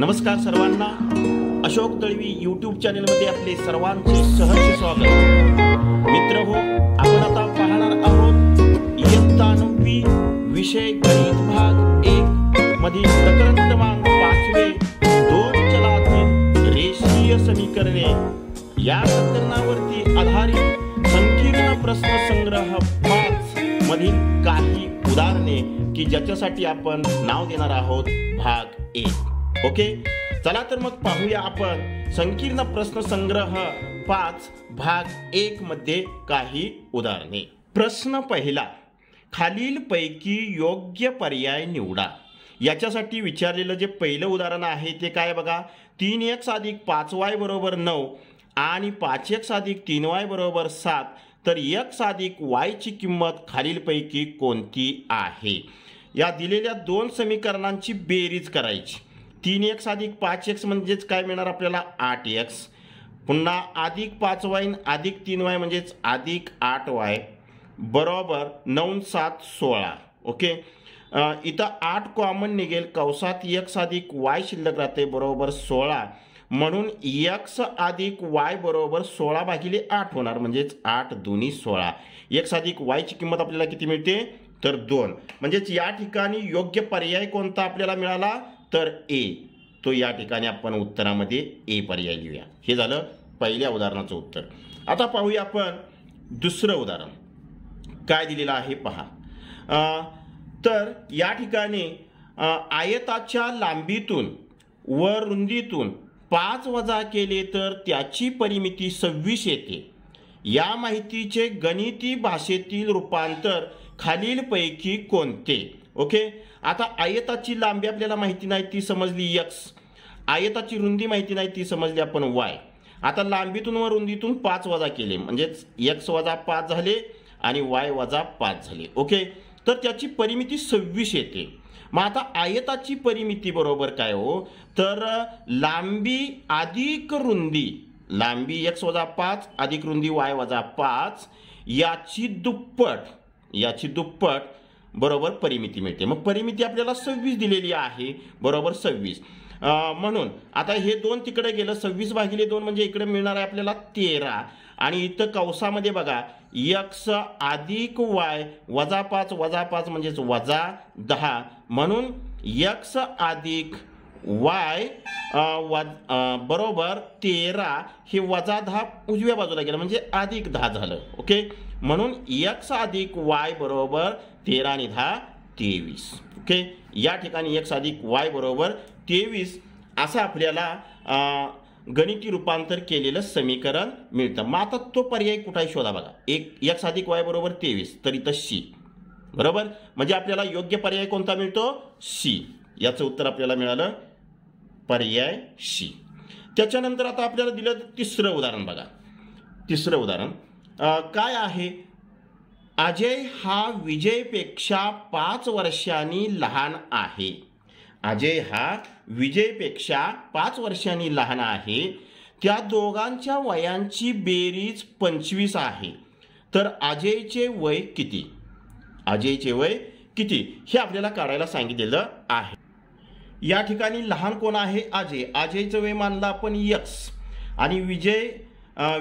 नमस्कार सर्वांना अशोक दळवी चॅनल मध्ये आपले सर्वांचे सहर्ष स्वागत मित्र हो आपण आता पाहणार आहोत इयत्ता नववी विषय गणित भाग एक मधील प्रकरण क्रमांक पाचवे दोन चलातील रेषीय समीकरणे या प्रकरणावरती आधारित संकीर्ण प्रश्न संग्रह पाच मधील काही उदाहरणे की ज्याच्यासाठी आपण नाव देणार आहोत भाग एक ओके चला तर मग पाहूया आपण संकीर्ण प्रश्न संग्रह पाच भाग एक मध्ये काही उदाहरणे प्रश्न पहिला खालीलपैकी योग्य पर्याय निवडा याच्यासाठी विचारलेलं जे पहिलं उदाहरण आहे ते काय बघा तीन एक्स अधिक पाच वाय बरोबर नऊ आणि पाच एक्स अधिक तीन वाय बरोबर सात तर एक्स अधिक वायची किंमत खालीलपैकी कोणती आहे या दिलेल्या दोन समीकरणांची बेरीज करायची तीन एक्स अधिक पाच एक्स म्हणजेच काय मिळणार आपल्याला आठ एक्स पुन्हा अधिक पाच वाईन अधिक तीन वाय म्हणजेच अधिक आठ वाय बरोबर नऊ सात सोळा ओके इथं आठ कॉमन निघेल कवसात यक्स अधिक वाय शिल्लक राहते बरोबर सोळा म्हणून एक्स अधिक वाय बरोबर सोळा भागिले आठ होणार म्हणजेच आठ दोन्ही सोळा एक्स अधिक वायची किंमत आपल्याला किती मिळते तर दोन म्हणजेच या ठिकाणी योग्य पर्याय कोणता आपल्याला मिळाला तर ए तो या ठिकाणी आपण उत्तरामध्ये ए पर्याय लिहूया हे झालं पहिल्या उदाहरणाचं उत्तर आता पाहूया आपण दुसरं उदाहरण काय दिलेलं आहे पहा तर या ठिकाणी आयताच्या लांबीतून व रुंदीतून पाच वजा केले तर त्याची परिमिती सव्वीस येते या माहितीचे गणिती भाषेतील रूपांतर खालीलपैकी कोणते ओके आता आयताची लांबी आपल्याला माहिती नाही ती समजली यक्स आयताची रुंदी माहिती नाही ती समजली आपण वाय आता लांबीतून व रुंदीतून पाच वजा केले म्हणजेच यक्स वजा पाच झाले आणि वाय वजा पाच झाले ओके तर त्याची परिमिती सव्वीस येते मग आता आयताची परिमिती बरोबर काय हो तर लांबी अधिक रुंदी लांबी एक्स वजा पाच अधिक रुंदी वाय वजा पाच याची दुप्पट याची दुप्पट बरोबर परिमिती मिळते मग परिमिती आपल्याला सव्वीस दिलेली आहे बरोबर सव्वीस म्हणून आता हे दोन तिकडे गेलं सव्वीस भागिले दोन म्हणजे इकडे मिळणार आहे आपल्याला तेरा आणि इथं कवसामध्ये बघा यक्स अधिक वाय वजा पाच वजा पाच म्हणजेच वजा दहा म्हणून यक्स अधिक वाय बरोबर तेरा हे वजा दहा उजव्या बाजूला गेलं म्हणजे अधिक दहा झालं ओके म्हणून यक्स अधिक वाय बरोबर तेरा आणि दहा तेवीस ओके या ठिकाणी एक्स अधिक वाय बरोबर तेवीस असं आपल्याला गणिती रूपांतर केलेलं समीकरण मिळतं मग आता तो पर्याय कुठाही शोधा बघा एक एक्स अधिक वाय बरोबर तेवीस तर इथं सी बरोबर म्हणजे आपल्याला योग्य पर्याय कोणता मिळतो सी याचं उत्तर आपल्याला मिळालं पर्याय सी त्याच्यानंतर आता आपल्याला दिलं तिसरं उदाहरण बघा तिसरं उदाहरण काय आहे अजय हा विजयपेक्षा पाच वर्षांनी लहान आहे अजय हा विजयपेक्षा पाच वर्षांनी लहान आहे त्या दोघांच्या वयांची बेरीज पंचवीस आहे तर अजयचे वय किती अजयचे वय किती हे आपल्याला काढायला सांगितलेलं आहे या ठिकाणी लहान कोण आहे अजय अजयचं वय मानलं आपण यक्स आणि विजय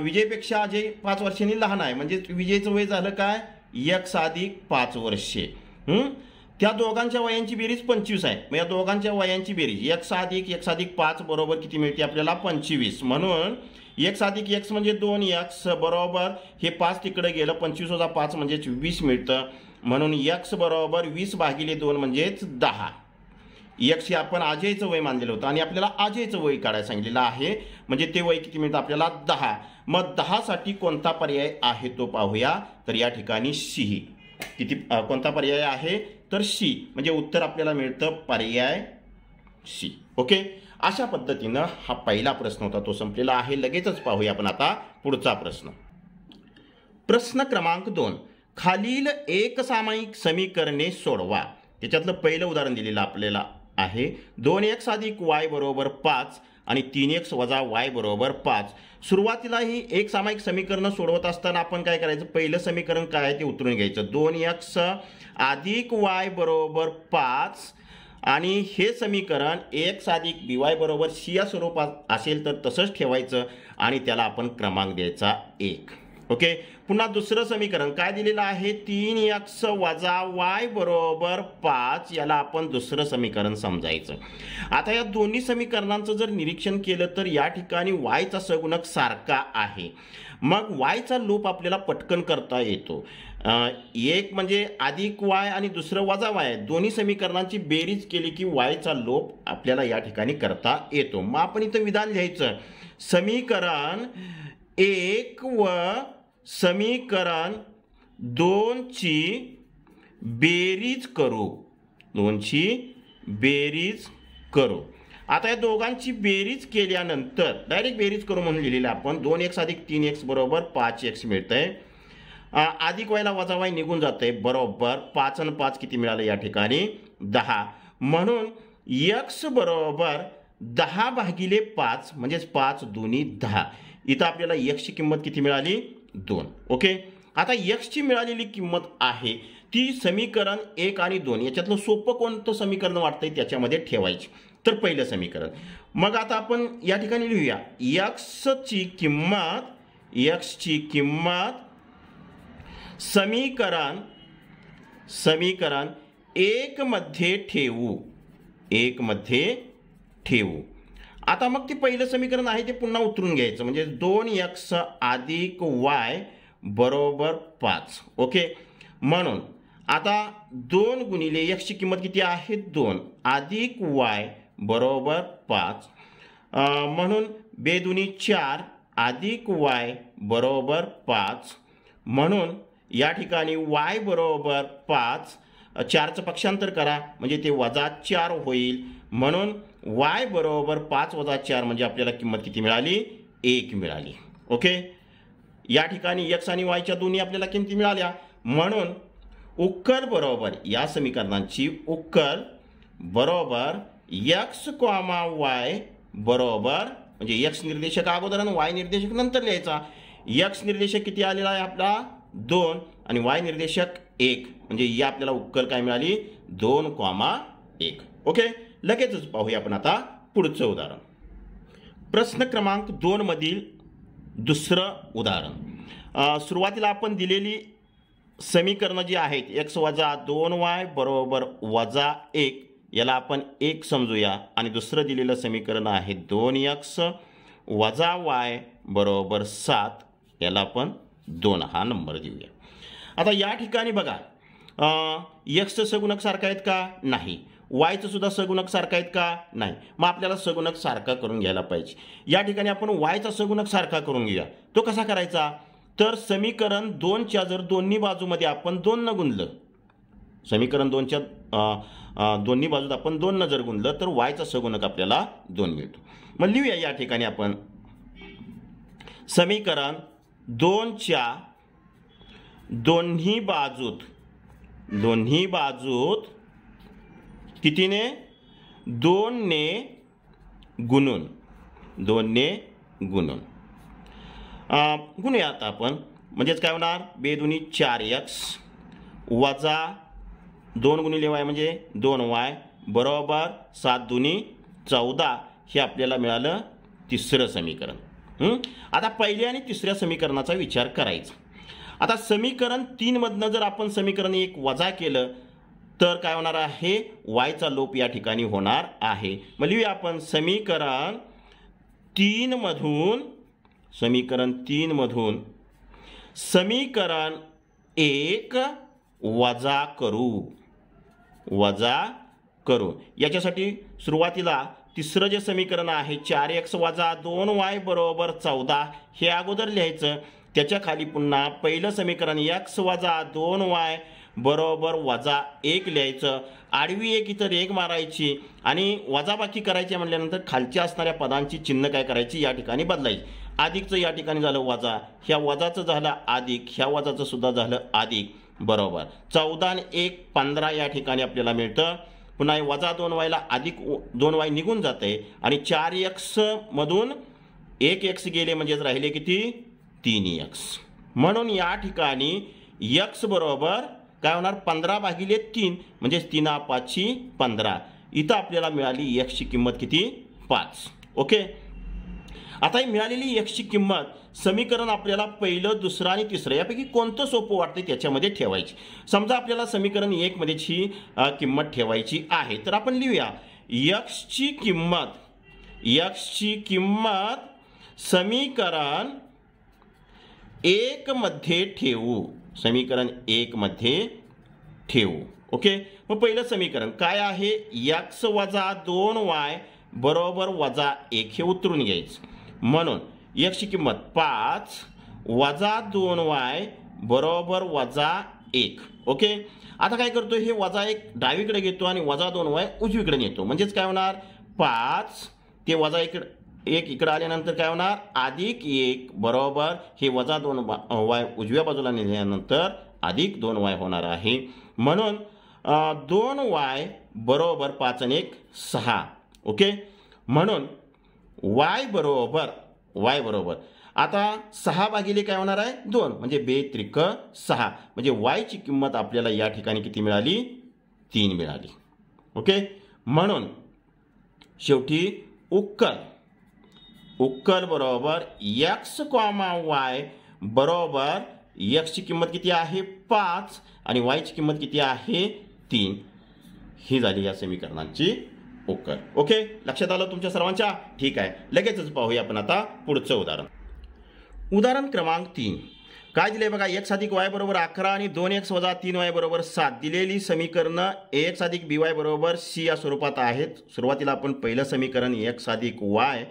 विजयपेक्षा अजय पाच वर्षांनी लहान आहे म्हणजे विजयचं वय झालं काय एक साधिक पाच वर्षे त्या दोघांच्या वयांची बेरीज पंचवीस आहे मग या दोघांच्या वयांची बेरीज एक साधिक एक साधिक पाच बरोबर किती मिळते आपल्याला पंचवीस म्हणून एक साधिक एक्स म्हणजे दोन एक्स बरोबर हे पाच तिकडे गेलं पंचवीस वजा पाच म्हणजेच वीस मिळतं म्हणून एक्स बरोबर वीस भागिले दोन म्हणजेच दहा यक्ष हे आपण आजेचं वय मानलेलं होतं आणि आपल्याला आजयचं वय काढायला सांगितलेलं आहे म्हणजे ते वय किती मिळतं आपल्याला दहा मग दहासाठी कोणता पर्याय आहे तो पाहूया तर या ठिकाणी सिंह किती कोणता पर्याय आहे तर सी म्हणजे उत्तर आपल्याला मिळतं पर्याय सी ओके अशा पद्धतीनं हा पहिला प्रश्न होता तो संपलेला आहे लगेचच पाहूया आपण आता पुढचा प्रश्न प्रश्न क्रमांक दोन खालील एकसामायिक समीकरणे सोडवा त्याच्यातलं पहिलं उदाहरण दिलेलं आपल्याला आहे दोन एक्स अधिक वाय बरोबर पाच आणि तीन एक्स वजा वाय बरोबर पाच सुरुवातीला ही एक सामायिक समीकरण सोडवत असताना आपण काय करायचं पहिलं समीकरण काय आहे ते उतरून घ्यायचं दोन एक्स अधिक वाय बरोबर पाच आणि हे समीकरण एक्स अधिक बी वाय बरोबर सी या स्वरूपात असेल तर तसंच ठेवायचं आणि त्याला आपण क्रमांक द्यायचा एक ओके पुन्हा दुसरं समीकरण काय दिलेलं आहे तीन एक्स वजा वाय बरोबर पाच याला आपण दुसरं समीकरण समजायचं आता या दोन्ही समीकरणांचं जर निरीक्षण केलं तर या ठिकाणी वायचा सगुणक सारखा आहे मग वायचा लोप आपल्याला पटकन करता येतो एक म्हणजे अधिक वाय आणि दुसरं वजा वाय दोन्ही समीकरणांची बेरीज केली की वायचा लोप आपल्याला या ठिकाणी करता येतो मग आपण इथं विधान लिहायचं समीकरण एक व समीकरण दोनची बेरीज करू दोनची बेरीज करू आता या दोघांची बेरीज केल्यानंतर डायरेक्ट बेरीज करू म्हणून लिहिलेलं आपण दोन एक्स अधिक तीन एक्स बरोबर पाच एक्स मिळतंय अधिक व्हायला वजा वाय निघून जाते बरोबर पाच आणि पाच किती मिळालं या ठिकाणी दहा म्हणून यक्स बरोबर दहा भागिले पाच म्हणजेच पाच दोन्ही दहा इथं आपल्याला एक्सची किंमत किती मिळाली दोन ओके आता एक्सची मिळालेली किंमत आहे ती समीकरण एक आणि दोन याच्यातलं सोपं कोणतं समीकरण वाटतंय त्याच्यामध्ये ठेवायची तर पहिलं समीकरण मग आता आपण या ठिकाणी लिहूया यक्सची किंमत यक्सची किंमत समीकरण समीकरण एकमध्ये ठेवू एकमध्ये ठेवू आता मग ते पहिलं समीकरण आहे ते पुन्हा उतरून घ्यायचं म्हणजे दोन एक्स अधिक वाय बरोबर पाच ओके म्हणून आता दोन गुणिले एक्सची किंमत किती आहे दोन अधिक वाय बरोबर पाच म्हणून बेदुनी चार अधिक वाय बरोबर पाच म्हणून या ठिकाणी वाय बरोबर पाच चारचं पक्षांतर करा म्हणजे ते वजा चार होईल म्हणून वाय बरोबर पाच वजा चार म्हणजे आपल्याला किंमत किती मिळाली एक मिळाली ओके या ठिकाणी एक्स आणि वायच्या दोन्ही आपल्याला किमती मिळाल्या म्हणून उक्कल बरोबर या समीकरणांची उक्कल बरोबर यक्स कॉमा वाय बरोबर म्हणजे यक्स निर्देशक अगोदर आणि वाय निर्देशक नंतर लिहायचा यक्स निर्देशक किती आलेला आहे आपला दोन आणि वाय निर्देशक एक म्हणजे या आपल्याला उक्कल काय मिळाली दोन कॉमा एक ओके लगेचच पाहूया आपण आता पुढचं उदाहरण प्रश्न क्रमांक मधील दुसरं उदाहरण सुरुवातीला आपण दिलेली समीकरणं जी आहेत एक्स वजा दोन वाय बरोबर वजा एक याला आपण एक समजूया आणि दुसरं दिलेलं समीकरण आहे दोन एक्स वजा वाय बरोबर सात याला आपण दोन हा नंबर देऊया आता या ठिकाणी बघा यक्ष सगुणक सारखा आहेत का नाही वायचं सुद्धा सगुणक सारखा आहेत का नाही मग आपल्याला सगुणक सारखा करून घ्यायला पाहिजे या ठिकाणी आपण वायचा सगुणक सारखा करून घेऊया तो कसा करायचा तर समीकरण दोनच्या जर दोन्ही बाजूमध्ये आपण दोन न गुंजलं समीकरण दोनच्या दोन्ही बाजूत आपण दोन न जर गुंजलं तर वायचा सगुणक आपल्याला दोन मिळतो मग लिहूया या ठिकाणी आपण समीकरण दोनच्या दोन्ही बाजूत दोन्ही बाजूत कितीने ने गुणून ने गुणून गुणूयात आपण म्हणजेच काय होणार बे दोन्ही चार एक्स वजा दोन गुणिले वाय म्हणजे दोन वाय बरोबर सात दुनी चौदा हे आपल्याला मिळालं तिसरं समीकरण आता पहिल्या आणि तिसऱ्या समीकरणाचा विचार करायचा आता समीकरण तीनमधनं जर आपण समीकरण एक वजा केलं तर काय होणार आहे वायचा लोप या ठिकाणी होणार आहे मग लिहूया आपण समीकरण तीनमधून समीकरण तीनमधून समीकरण एक वजा करू वजा करू याच्यासाठी सुरुवातीला तिसरं जे समीकरण आहे चार एक्स वजा दोन वाय बरोबर चौदा हे अगोदर लिहायचं त्याच्या खाली पुन्हा पहिलं समीकरण एक्स वजा दोन वाय बरोबर वजा एक लिहायचं आडवी एक इतर एक मारायची आणि वजाबाकी करायची म्हटल्यानंतर खालच्या असणाऱ्या पदांची चिन्ह काय करायची या ठिकाणी बदलायची अधिकचं या ठिकाणी झालं वजा ह्या वजाचं झालं अधिक ह्या वजाचं सुद्धा झालं अधिक बरोबर चौदा एक पंधरा या ठिकाणी आपल्याला मिळतं पुन्हा वजा दोन वायला अधिक दोन वाय निघून जाते आणि चार मधून एक एक्स गेले म्हणजेच राहिले किती तीन एक्स म्हणून या ठिकाणी यक्स बरोबर काय होणार पंधरा भागिले तीन म्हणजेच तीन पाचशी पंधरा इथं आपल्याला मिळाली एक्सची किंमत किती पाच ओके आता ही मिळालेली एक्सची किंमत समीकरण आपल्याला पहिलं दुसरं आणि तिसरं यापैकी कोणतं सोपं वाटते त्याच्यामध्ये ठेवायची समजा आपल्याला समीकरण मध्ये ही किंमत ठेवायची आहे तर आपण लिहूया यक्षची किंमत यक्षची किंमत समीकरण एकमध्ये ठेवू समीकरण एकमध्ये ठेवू ओके मग पहिलं समीकरण काय आहे यक्स वजा दोन वाय बरोबर वजा एक हे उतरून घ्यायचं म्हणून यक्षची किंमत पाच वजा दोन वाय बरोबर वजा एक ओके आता काय करतो हे वजा एक डावीकडे घेतो आणि वजा दोन वाय उजवीकडे नेतो म्हणजेच काय होणार पाच ते वजा एक एक इकडं आल्यानंतर काय होणार अधिक एक बरोबर हे वजा दोन वाय उजव्या बाजूला नेल्यानंतर अधिक दोन वाय होणार आहे म्हणून दोन वाय बरोबर पाच आणि एक सहा ओके म्हणून वाय बरोबर वाय बरोबर आता सहा भागिले काय होणार आहे दोन म्हणजे बे त्रिक सहा म्हणजे वायची किंमत आपल्याला या ठिकाणी किती मिळाली तीन मिळाली ओके म्हणून शेवटी उक्कर उक्कल बरोबर यक्स कॉमा वाय बरोबर यक्सची किंमत किती आहे पाच आणि वायची किंमत किती आहे तीन ही झाली या समीकरणांची उकल ओके लक्षात आलं तुमच्या सर्वांच्या ठीक आहे लगेचच पाहूया आपण आता पुढचं उदाहरण उदाहरण क्रमांक तीन काय दिले बघा एक्स अधिक वाय बरोबर अकरा आणि दोन एक्स वजा तीन वाय बरोबर सात दिलेली समीकरणं एक्स अधिक बी वाय बरोबर सी या स्वरूपात आहेत सुरुवातीला आपण पहिलं समीकरण एक्स अधिक वाय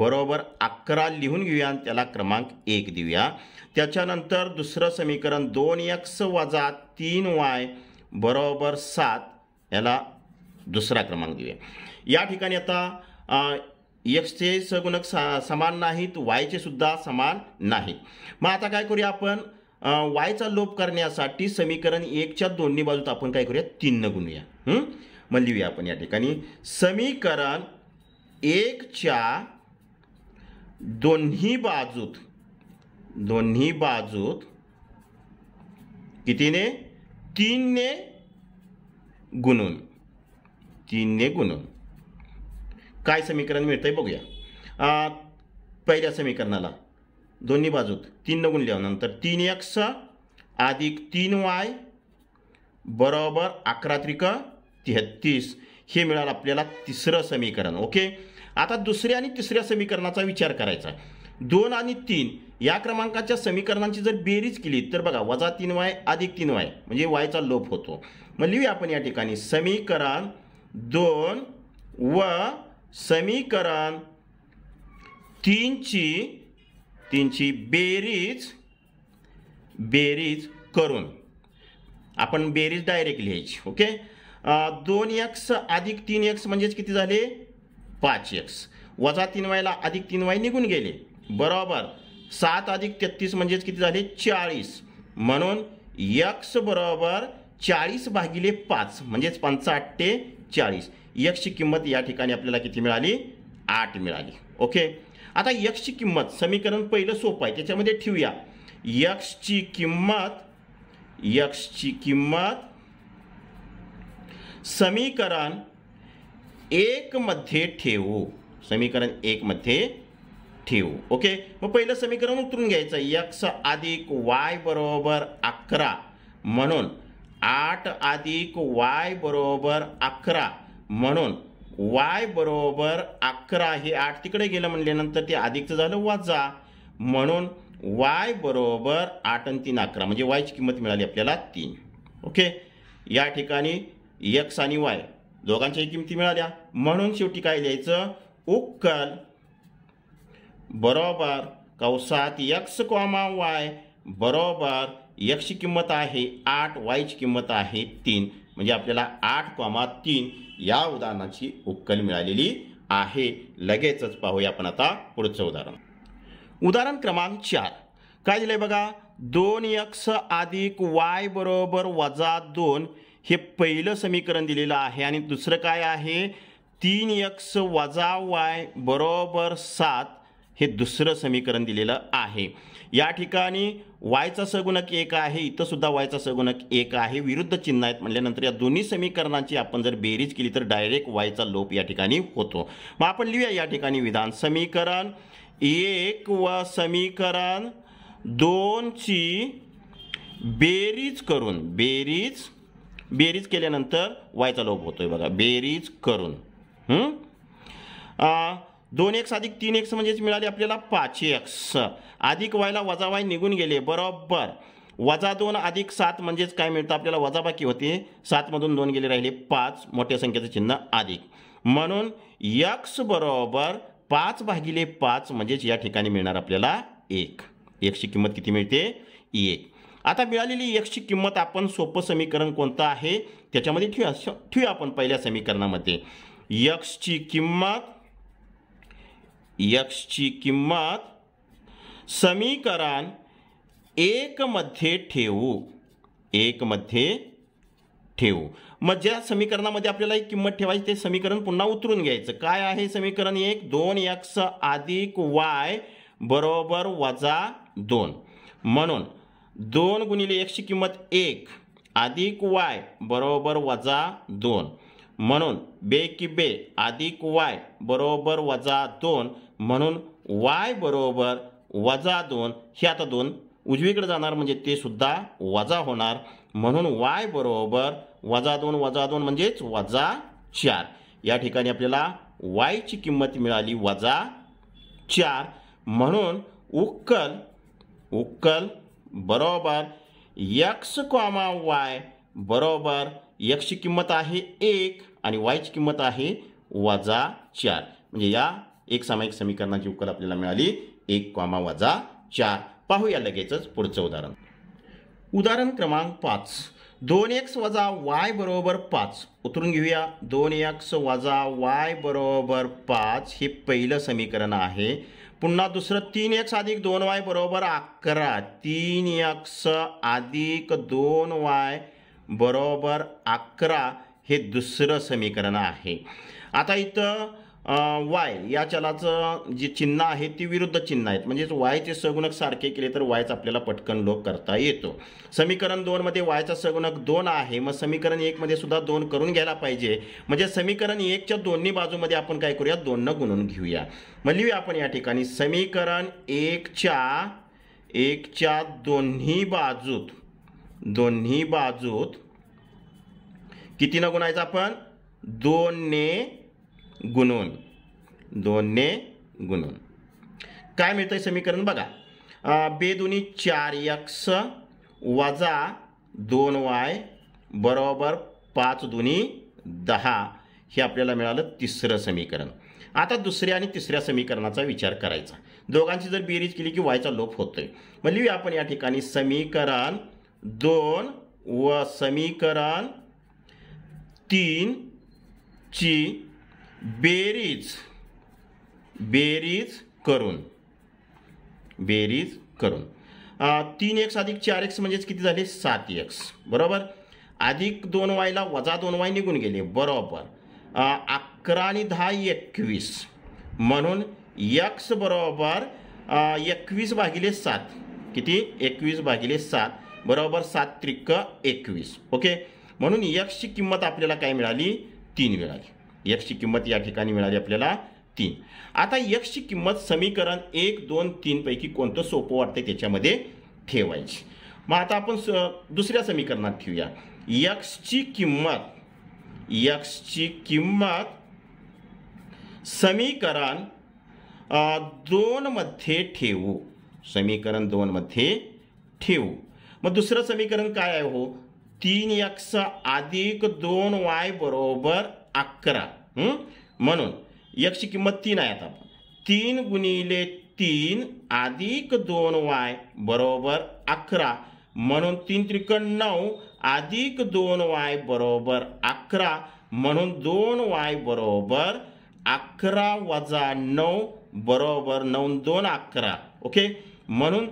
बरोबर अकरा लिहून घेऊया आणि त्याला क्रमांक एक देऊया त्याच्यानंतर दुसरं समीकरण दोन एक्स वजा तीन वाय बरोबर सात याला दुसरा क्रमांक देऊया या ठिकाणी आता एक्सचे सगुणक सा समान नाहीत वायचे सुद्धा समान नाही मग आता काय करूया आपण वायचा लोप करण्यासाठी समीकरण एकच्या दोन्ही बाजूत आपण काय करूया तीन गुणूया मग लिहूया आपण या ठिकाणी समीकरण एकच्या दोन्ही बाजूत दोन्ही बाजूत कितीने तीनने गुणून तीनने गुणून काय समीकरण मिळतंय बघूया पहिल्या समीकरणाला दोन्ही बाजूत तीन न गुणल्यानंतर तीन एक्स अधिक तीन वाय बरोबर अकरा त्रिक तेहत्तीस हे मिळालं आपल्याला तिसरं समीकरण ओके आता दुसऱ्या आणि तिसऱ्या समीकरणाचा विचार करायचा दोन आणि तीन या क्रमांकाच्या समीकरणांची जर बेरीज केली तर बघा वजा तीन वाय अधिक तीन वाय म्हणजे वायचा लोप होतो मग लिहूया आपण या ठिकाणी समीकरण दोन व समीकरण तीनची तीनची बेरीज बेरीज करून आपण बेरीज डायरेक्ट लिहायची ओके दोन एक्स अधिक तीन एक्स म्हणजेच किती झाले पाच एक्स वजा तीन वायला अधिक तीन वाय निघून गेले बरोबर सात अधिक तेहत्तीस म्हणजेच किती झाले चाळीस म्हणून यक्स बरोबर चाळीस भागिले पाच म्हणजेच ते चाळीस यक्षची किंमत या ठिकाणी आपल्याला किती मिळाली आठ मिळाली ओके आता यक्षची किंमत समीकरण पहिलं सोपं आहे त्याच्यामध्ये ठेवूया यक्षची किंमत यक्षची किंमत समीकरण एकमध्ये ठेवू समीकरण एकमध्ये ठेवू ओके मग पहिलं समीकरण उतरून घ्यायचं यक्स अधिक वाय बरोबर अकरा म्हणून आठ अधिक वाय बरोबर अकरा म्हणून वाय बरोबर अकरा हे आठ तिकडे गेलं म्हणल्यानंतर ते अधिकचं झालं वाजा म्हणून वाय बरोबर आठ आणि तीन अकरा म्हणजे वायची किंमत मिळाली आपल्याला तीन ओके या ठिकाणी यक्स आणि वाय दोघांच्याही किमती मिळाल्या म्हणून शेवटी काय लिहायचं उक्कल बरोबर कौसात यक्स कॉमा वाय बरोबर यक्ष किंमत आहे आठ वायची किंमत आहे तीन म्हणजे आपल्याला आठ कॉमा तीन या उदाहरणाची उक्कल मिळालेली आहे लगेचच पाहूया आपण आता पुढचं उदाहरण उदाहरण क्रमांक चार काय दिलंय बघा दोन यक्स अधिक वाय बरोबर वजा दोन हे पहिलं समीकरण दिलेलं आहे आणि दुसरं काय आहे तीन यक्स वजा वाय बरोबर सात हे दुसरं समीकरण दिलेलं आहे या ठिकाणी वायचा सगुणक एक आहे इथंसुद्धा सुद्धा वायचा सगुणक एक आहे विरुद्ध चिन्ह आहेत म्हटल्यानंतर या दोन्ही समीकरणाची आपण जर बेरीज केली तर डायरेक्ट वायचा लोप या ठिकाणी होतो मग आपण लिहूया या ठिकाणी विधान समीकरण एक व समीकरण दोनची बेरीज करून बेरीज बेरीज केल्यानंतर वायचा लोप होतोय बघा बेरीज करून दोन एक्स अधिक तीन एक्स म्हणजेच मिळाले आपल्याला पाच एक्स अधिक वायला वजा वाय निघून गेले बरोबर वजा दोन अधिक सात म्हणजेच काय मिळतं आपल्याला वजाबाकी होती सातमधून दोन गेले राहिले पाच मोठ्या संख्येचं चिन्ह अधिक म्हणून यक्स बरोबर पाच भागिले पाच म्हणजेच या ठिकाणी मिळणार आपल्याला एक एकची किंमत किती मिळते एक आता मिळालेली एक्सची किंमत आपण सोपं समीकरण कोणतं आहे त्याच्यामध्ये ठेवूया ठेवूया आपण पहिल्या समीकरणामध्ये यक्सची किंमत यक्षची किंमत समीकरण एकमध्ये ठेवू एकमध्ये ठेवू मग ज्या समीकरणामध्ये आपल्याला एक किंमत ठेवायची ते समीकरण पुन्हा उतरून घ्यायचं काय आहे समीकरण एक दोन एक्स अधिक वाय बरोबर वजा दोन म्हणून दोन गुणिले एकची किंमत एक अधिक वाय बरोबर वजा दोन म्हणून बे की बे अधिक वाय बरोबर वजा दोन म्हणून वाय बरोबर वजा दोन हे आता दोन उजवीकडे जाणार म्हणजे ते सुद्धा वजा होणार म्हणून वाय बरोबर वजा दोन वजा दोन म्हणजेच वजा चार या ठिकाणी आपल्याला वायची किंमत मिळाली वजा चार म्हणून उक्कल उक्कल बरोबर यक्स कॉमा वाय बरोबर यक्षची किंमत आहे एक आणि वायची किंमत आहे वजा चार म्हणजे या एक सामायिक समीकरणाची उकल आपल्याला मिळाली एक कॉमा वजा चार पाहूया लगेचच पुढचं उदाहरण उदाहरण क्रमांक पाच दोन एक्स वजा वाय बरोबर पाच उतरून घेऊया दोन एक्स वजा वाय बरोबर पाच हे पहिलं समीकरण आहे पुन्हा दुसरं तीन एक्स अधिक दोन वाय बरोबर अकरा तीन एक्स अधिक दोन वाय बरोबर अकरा हे दुसरं समीकरण आहे आता इथं वाय या चलाचं जे चिन्ह आहे ती विरुद्ध चिन्ह आहेत म्हणजेच वायचे सगुणक सारखे केले तर वायच आपल्याला पटकन लोक करता येतो समीकरण दोनमध्ये वायचा सगुणक दोन आहे मग समीकरण एकमध्ये सुद्धा दोन करून घ्यायला पाहिजे म्हणजे समीकरण एकच्या दोन्ही बाजूमध्ये आपण काय करूया दोननं गुणून घेऊया मग लिहूया आपण या ठिकाणी समीकरण एकच्या एकच्या दोन्ही बाजूत दोन्ही बाजूत किती न गुणायचं आपण दोनने गुणून दोनने गुणून काय मिळतं समीकरण बघा बेदुनी चार यक्स वजा दोन वाय बरोबर पाच दुनी दहा हे आपल्याला मिळालं तिसरं समीकरण आता दुसऱ्या आणि तिसऱ्या समीकरणाचा विचार करायचा दोघांची जर बेरीज केली की वायचा लोप होतोय मग लिहूया आपण या ठिकाणी समीकरण दोन व समीकरण तीन ची बेरीज बेरीज करून बेरीज करून तीन एक्स अधिक चार एक्स म्हणजेच किती झाले सात एक्स बरोबर अधिक दोन वायला वजा दोन वाय निघून गेले बरोबर अकरा आणि दहा एकवीस म्हणून यक्स बरोबर एकवीस भागिले सात किती एकवीस भागिले सात बरोबर सात त्रिक्क एकवीस ओके म्हणून यक्सची किंमत आपल्याला काय मिळाली तीन मिळाली यक्सची किंमत या ठिकाणी मिळाली आपल्याला तीन आता यक्सची किंमत समीकरण एक दोन तीनपैकी कोणतं सोपं वाटतं त्याच्यामध्ये ठेवायची मग आता आपण स दुसऱ्या समीकरणात ठेवूया यक्सची किंमत यक्सची किंमत समीकरण दोनमध्ये ठेवू समीकरण दोनमध्ये ठेवू मग दुसरं समीकरण काय आहे हो तीन यक्स अधिक दोन वाय बरोबर अकरा म्हणून यक्ष किंमत तीन आहे आता तीन गुणिले तीन अधिक दोन वाय बरोबर अकरा म्हणून तीन त्रिकण नऊ अधिक दोन वाय बरोबर अकरा म्हणून दोन वाय बरोबर अकरा वजा नऊ बरोबर नऊ दोन अकरा ओके म्हणून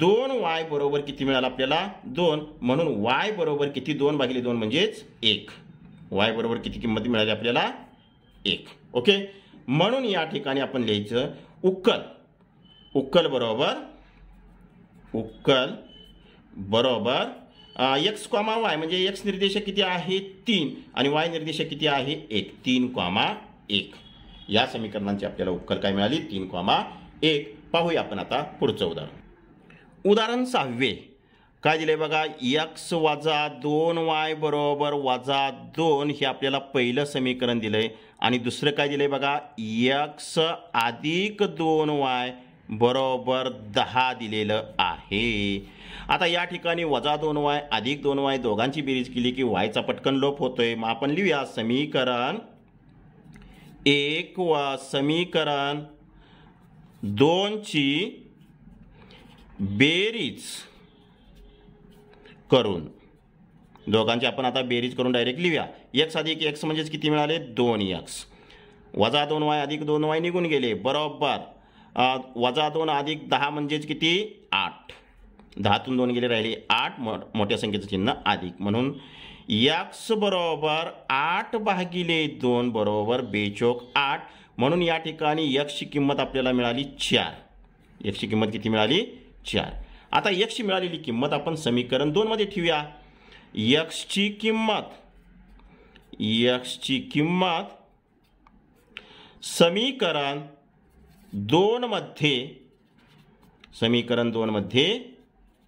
दोन वाय बरोबर किती मिळाला आपल्याला दोन म्हणून वाय बरोबर किती दोन भागिले दोन म्हणजेच एक वाय बरोबर किती किंमत मिळाली आपल्याला एक ओके म्हणून या ठिकाणी आपण लिहायचं उक्कल उक्कल बरोबर उक्कल बरोबर एक्स क्वामा वाय म्हणजे एक्स निर्देशक किती आहे तीन आणि वाय निर्देशक किती आहे एक तीन कॉमा एक या समीकरणांची आपल्याला उक्कल काय मिळाली तीन क्वामा एक पाहूया आपण आता पुढचं उदाहरण उदाहरण सहावे काय दिलं आहे बघा यक्स वजा दोन वाय बरोबर वजा दोन हे आपल्याला पहिलं समीकरण दिलं आहे आणि दुसरं काय दिलं आहे बघा यक्स अधिक दोन वाय बरोबर दहा दिलेलं आहे आता या ठिकाणी वजा दोन वाय अधिक दोन वाय दोघांची बेरीज केली की वायचा पटकन लोप होतोय मग आपण लिहूया समीकरण एक व समीकरण दोनची बेरीज करून दोघांची आपण आता बेरीज करून डायरेक्ट लिहूया एक्स अधिक एक्स म्हणजेच किती मिळाले दोन एक्स वजा दोन वाय अधिक दोन वाय निघून गेले बरोबर वजा दोन अधिक दहा म्हणजेच किती आठ दहातून दोन गेले राहिले आठ मो मोठ्या संख्येचं चिन्ह अधिक म्हणून यक्स बरोबर आठ भागिले दोन बरोबर बेचोक आठ म्हणून या ठिकाणी यक्षची किंमत आपल्याला मिळाली चार यक्षची किंमत किती मिळाली चार आता यक्सची मिळालेली किंमत आपण समीकरण दोनमध्ये ठेवूया यक्सची किंमत यक्सची किंमत समीकरण दोनमध्ये समीकरण दोनमध्ये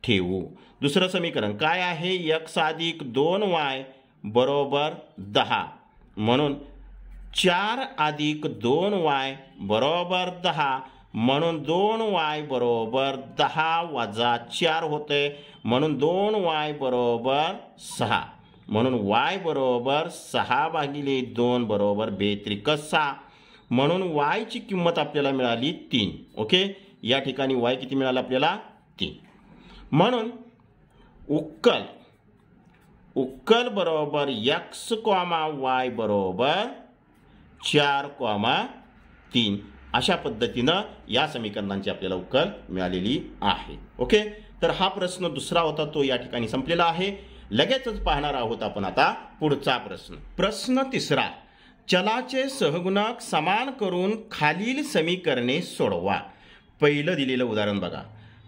ठेवू दुसरं समीकरण काय आहे यक्स अधिक दोन वाय बरोबर दहा म्हणून चार अधिक दोन वाय बरोबर दहा म्हणून दोन वाय बरोबर दहा वजा चार होते म्हणून दोन वाय बरोबर सहा म्हणून वाय बरोबर सहा भागिले दोन बरोबर बेत्रिक सहा म्हणून वायची किंमत आपल्याला मिळाली तीन ओके या ठिकाणी वाय किती मिळालं आपल्याला तीन म्हणून उक्कल उक्कल बरोबर यक्स कॉमा वाय बरोबर चार कॉमा तीन अशा पद्धतीनं या समीकरणांची आपल्याला उकल मिळालेली आहे ओके तर हा प्रश्न दुसरा होता तो या ठिकाणी संपलेला आहे लगेचच पाहणार आहोत आपण आता पुढचा प्रश्न प्रश्न तिसरा चलाचे सहगुणक समान करून खालील समीकरणे सोडवा पहिलं दिलेलं उदाहरण बघा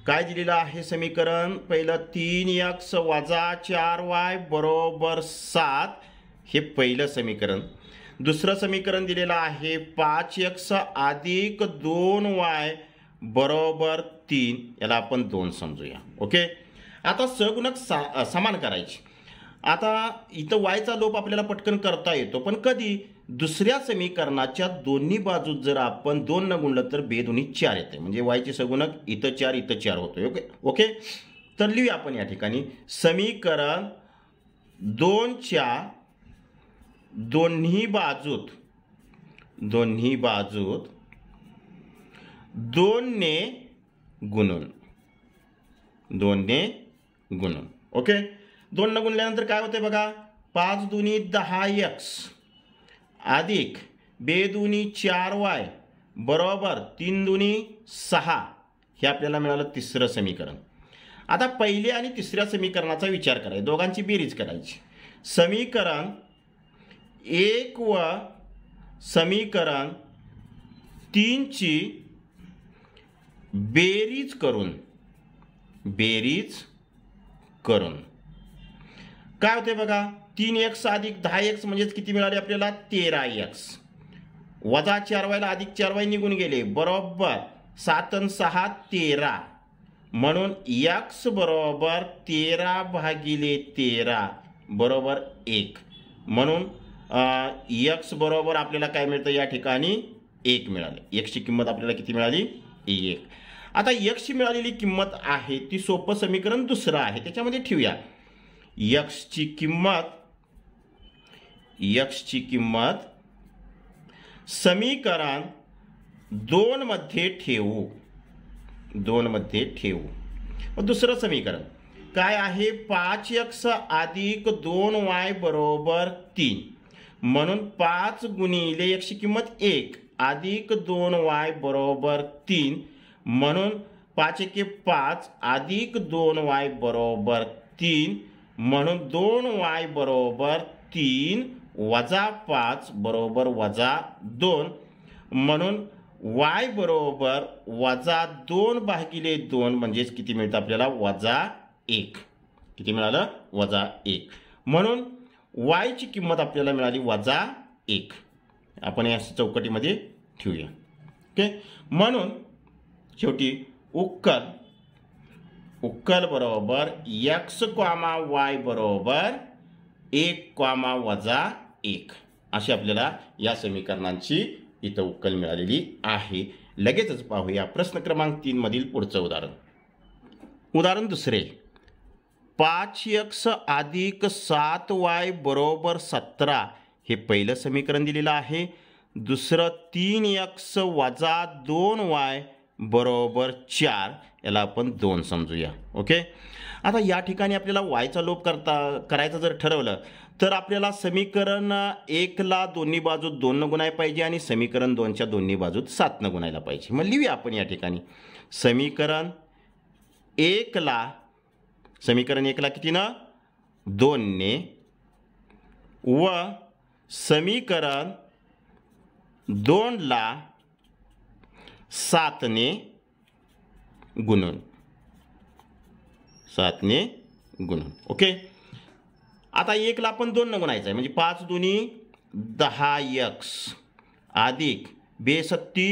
काय दिलेलं आहे समीकरण पहिलं तीन एक्स वजा चार वाय बरोबर सात हे पहिलं समीकरण दुसरं समीकरण दिलेलं आहे पाच एक्स अधिक दोन वाय बरोबर तीन याला आपण दोन समजूया ओके आता सगुणक सा समान करायची आता इथं वायचा लोप आपल्याला पटकन करता येतो पण कधी दुसऱ्या समीकरणाच्या दोन्ही बाजूत जर आपण दोन न गुणलं तर बेदोनी चार येते म्हणजे वायचे सगुणक इथं चार इथं चार होतोय ओके ओके तर लिहूया आपण या ठिकाणी समीकरण दोनच्या दोन्ही बाजूत दोन्ही बाजूत दोन ने गुणून ने गुणून ओके दोन न गुणल्यानंतर काय होते बघा पाच दुनी दहा एक्स अधिक बे दुनी चार वाय बरोबर तीन दुनी सहा हे आपल्याला मिळालं तिसरं समीकरण आता पहिले आणि तिसऱ्या समीकरणाचा विचार करायचा दोघांची बेरीज करायची समीकरण एक व समीकरण तीनची बेरीज करून बेरीज करून काय होते बघा तीन एक्स अधिक दहा एक्स म्हणजेच किती मिळाले आपल्याला तेरा एक्स वजा चार वायला अधिक चार निघून गेले बरोबर सात सहा तेरा म्हणून यक्स बरोबर तेरा भागिले तेरा बरोबर एक म्हणून यक्स बरोबर आपल्याला काय मिळतं या ठिकाणी एक मिळालं एक्सची किंमत आपल्याला किती मिळाली एक आता यक्सची मिळालेली किंमत आहे ती सोपं समीकरण दुसरं आहे त्याच्यामध्ये ठेवूया यक्सची किंमत यक्सची किंमत समीकरण दोनमध्ये ठेवू दोनमध्ये ठेवू दुसरं समीकरण काय आहे पाच यक्स अधिक दोन वाय बरोबर तीन म्हणून पाच गुणिले एकशे किंमत एक अधिक दोन वाय बरोबर तीन म्हणून पाच एके पाच अधिक दोन वाय बरोबर तीन म्हणून दोन वाय बरोबर तीन वजा पाच बरोबर वजा दोन म्हणून वाय बरोबर वजा दोन भागिले दोन म्हणजेच किती मिळतं आपल्याला वजा एक किती मिळालं वजा एक म्हणून वायची किंमत आपल्याला मिळाली वजा एक आपण या चौकटीमध्ये ठेवूया ओके म्हणून शेवटी उक्कल उक्कल बरोबर एक्स क्वामा वाय बरोबर एक क्वामा वजा एक अशी आपल्याला या समीकरणांची इथं उक्कल मिळालेली आहे लगेचच पाहूया प्रश्न क्रमांक तीनमधील पुढचं उदाहरण उदाहरण दुसरे पाच यक्स अधिक सात वाय बरोबर सतरा हे पहिलं समीकरण दिलेलं आहे दुसरं तीन यक्स वजा दोन वाय बरोबर चार याला आपण दोन समजूया ओके आता या ठिकाणी आपल्याला वायचा लोप करता करायचं जर ठरवलं तर आपल्याला समीकरण एकला दोन्ही बाजूत दोन गुणाय पाहिजे आणि समीकरण दोनच्या दोन्ही बाजूत सातनं गुणायला पाहिजे मग लिहूया आपण या ठिकाणी समीकरण एकला समीकरण एकला दोन दोनने व समीकरण दोनला सातने सात सातने गुणून ओके आता एकला आपण दोननं गुणायचं आहे म्हणजे पाच दुनी दहा यक्स अधिक बेसत्ती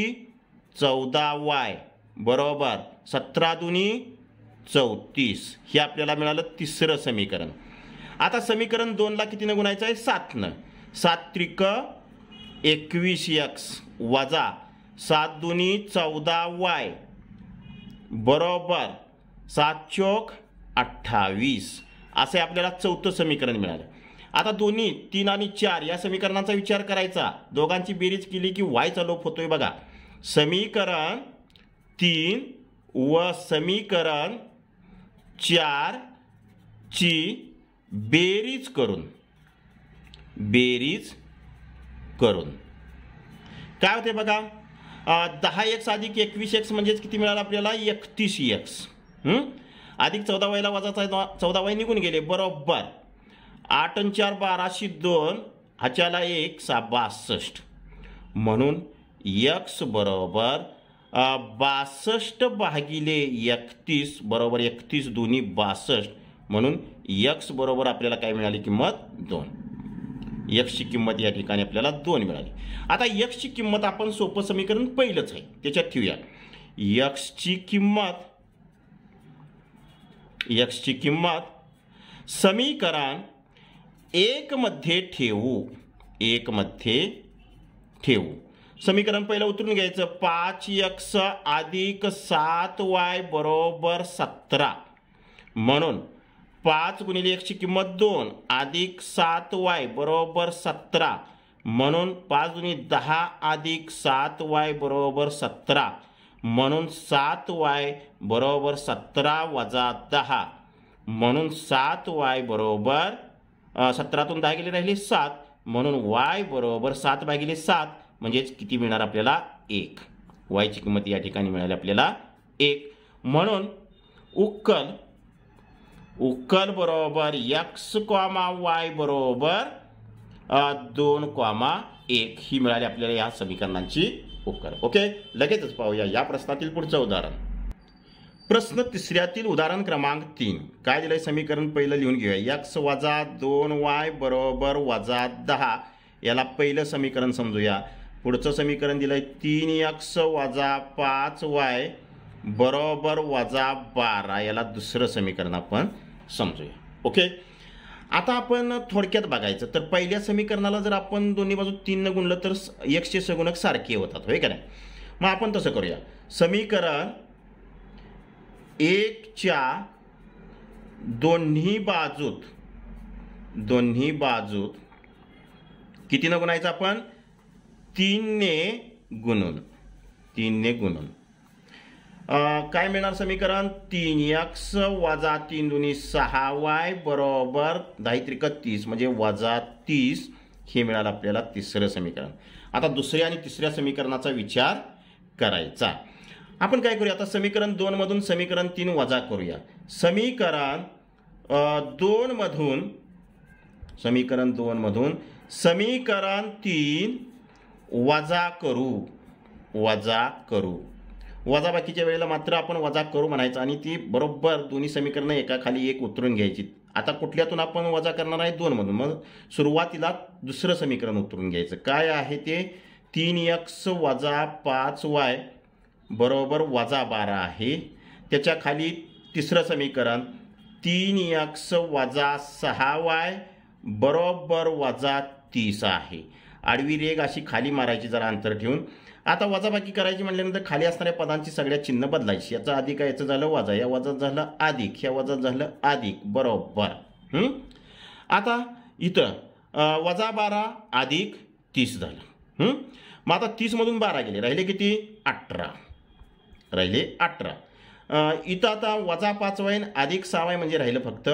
चौदा वाय बरोबर सतरा दुनी चौतीस हे आपल्याला मिळालं तिसरं समीकरण आता समीकरण दोनला कितीनं गुणायचं आहे सातनं सात त्रिक एकवीस यक्स वजा सात दोन्ही चौदा वाय बरोबर सात चोक अठ्ठावीस असे आपल्याला चौथं समीकरण मिळालं आता दोन्ही तीन आणि चार या समीकरणाचा विचार करायचा दोघांची बेरीज केली की वायचा लोप होतोय बघा समीकरण तीन व समीकरण ची बेरीज करून बेरीज करून काय होते बघा दहा एक्स अधिक एकवीस एक्स म्हणजेच किती मिळालं आपल्याला एकतीस एक्स अधिक चौदा वायला वजाचा चौदा वय निघून गेले बरोबर आठ आणि चार बाराशे दोन हाच्याला एक सहा बासष्ट म्हणून यक्स बरोबर बासष्ट भागिले एकतीस बरोबर एकतीस दोन्ही बासष्ट म्हणून यक्स बरोबर आपल्याला काय मिळाली किंमत दोन यक्सची किंमत या ठिकाणी आपल्याला दोन मिळाली आता यक्सची किंमत आपण सोपं समीकरण पहिलंच आहे त्याच्यात ठेवूया यक्षची किंमत यक्षची किंमत समीकरण एकमध्ये ठेवू एकमध्ये ठेवू समीकरण पहिलं उतरून घ्यायचं पाच यक्ष अधिक सात वाय बरोबर सतरा म्हणून पाच गुणिले एकची किंमत दोन अधिक सात वाय बरोबर सतरा म्हणून पाच गुणी दहा अधिक सात वाय बरोबर सतरा म्हणून सात वाय बरोबर सतरा वजा दहा म्हणून सात वाय बरोबर सतरातून दहा गेले राहिले सात म्हणून वाय बरोबर सात भागिले सात म्हणजेच किती मिळणार आपल्याला एक वायची किंमत या ठिकाणी मिळाली आपल्याला एक म्हणून उक्कल उक्कल बरोबर यक्स क्वामा वाय बरोबर दोन क्वामा एक ही मिळाली आपल्याला या समीकरणांची उक्कल ओके लगेचच पाहूया या प्रश्नातील पुढचं उदाहरण प्रश्न तिसऱ्यातील उदाहरण क्रमांक तीन काय दिलंय समीकरण पहिलं लिहून घेऊया यक्स वजा दोन वाय बरोबर वजा दहा याला पहिलं समीकरण समजूया पुढचं समीकरण दिलं आहे तीन एक्स वजा पाच वाय बरोबर वजा बारा याला दुसरं समीकरण आपण समजूया ओके आता आपण थोडक्यात बघायचं तर पहिल्या समीकरणाला जर आपण दोन्ही बाजू तीननं गुणलं तर एक्सचे सगुणक सारखे होतात होय का नाही मग आपण तसं करूया समीकरण एकच्या दोन्ही बाजूत दोन्ही बाजूत कितीनं गुणायचं आपण तीनने गुणून ने गुणून काय मिळणार समीकरण तीन यक्स वजा तीन दोन्ही सहा वाय बरोबर दहा त्रिक तीस म्हणजे वजा तीस हे मिळालं आपल्याला तिसरं समीकरण आता दुसऱ्या आणि तिसऱ्या समीकरणाचा विचार करायचा आपण काय करूया आता समीकरण दोनमधून समीकरण तीन वजा करूया समीकरण दोनमधून समीकरण दोनमधून समीकरण तीन वजा करू वजा करू वजाबाकीच्या वेळेला मात्र आपण वजा करू म्हणायचं आणि ती बरोबर दोन्ही समीकरणं एकाखाली एक उतरून घ्यायची आता कुठल्यातून आपण वजा करणार आहे दोनमधून मग सुरुवातीला दुसरं समीकरण उतरून घ्यायचं काय आहे ते तीन एक्स वजा पाच वाय बरोबर वजा बारा आहे त्याच्या खाली तिसरं समीकरण तीन एक्स वजा सहा वाय बरोबर वजा तीस आहे आडवी रेग अशी खाली मारायची जरा अंतर ठेवून आता वजाबाकी करायची म्हटल्यानंतर खाली असणाऱ्या पदांची सगळ्या चिन्ह बदलायची याचं अधिक याचं झालं वजा या वजात झालं अधिक या वजात झालं अधिक बरोबर आता इथं वजा बारा अधिक तीस झालं मग आता तीसमधून बारा गेले राहिले किती अठरा राहिले अठरा इथं आता वजा पाच वाईन अधिक सहा वाय म्हणजे राहिलं फक्त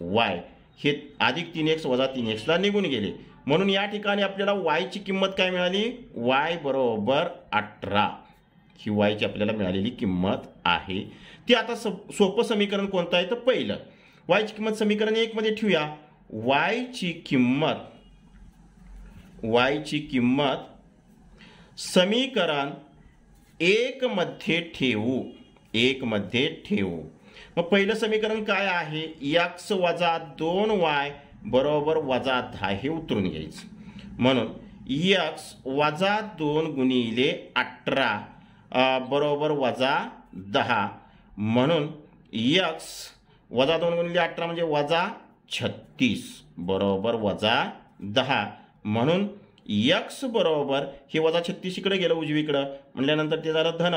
वाय हे अधिक तीन एक्स वजा तीन एक्सला निघून गेले म्हणून या ठिकाणी आपल्याला वायची किंमत काय मिळाली वाय बरोबर अठरा ही वायची आपल्याला मिळालेली किंमत आहे ती आता सोपं समीकरण कोणतं आहे तर पहिलं वायची किंमत समीकरण मध्ये ठेवूया वायची किंमत वायची किंमत समीकरण मध्ये ठेवू मध्ये ठेवू मग पहिलं समीकरण काय आहे एक्स वजा दोन वाय बरोबर वजा दहा हे उतरून घ्यायचं म्हणून यक्स वजा दोन गुणिले अठरा बरोबर वजा दहा म्हणून यक्स वजा दोन गुणिले अठरा म्हणजे वजा छत्तीस बरोबर वजा दहा म्हणून यक्स बरोबर हे वजा छत्तीस इकडे गेलं उजवीकडं म्हटल्यानंतर ते झालं धन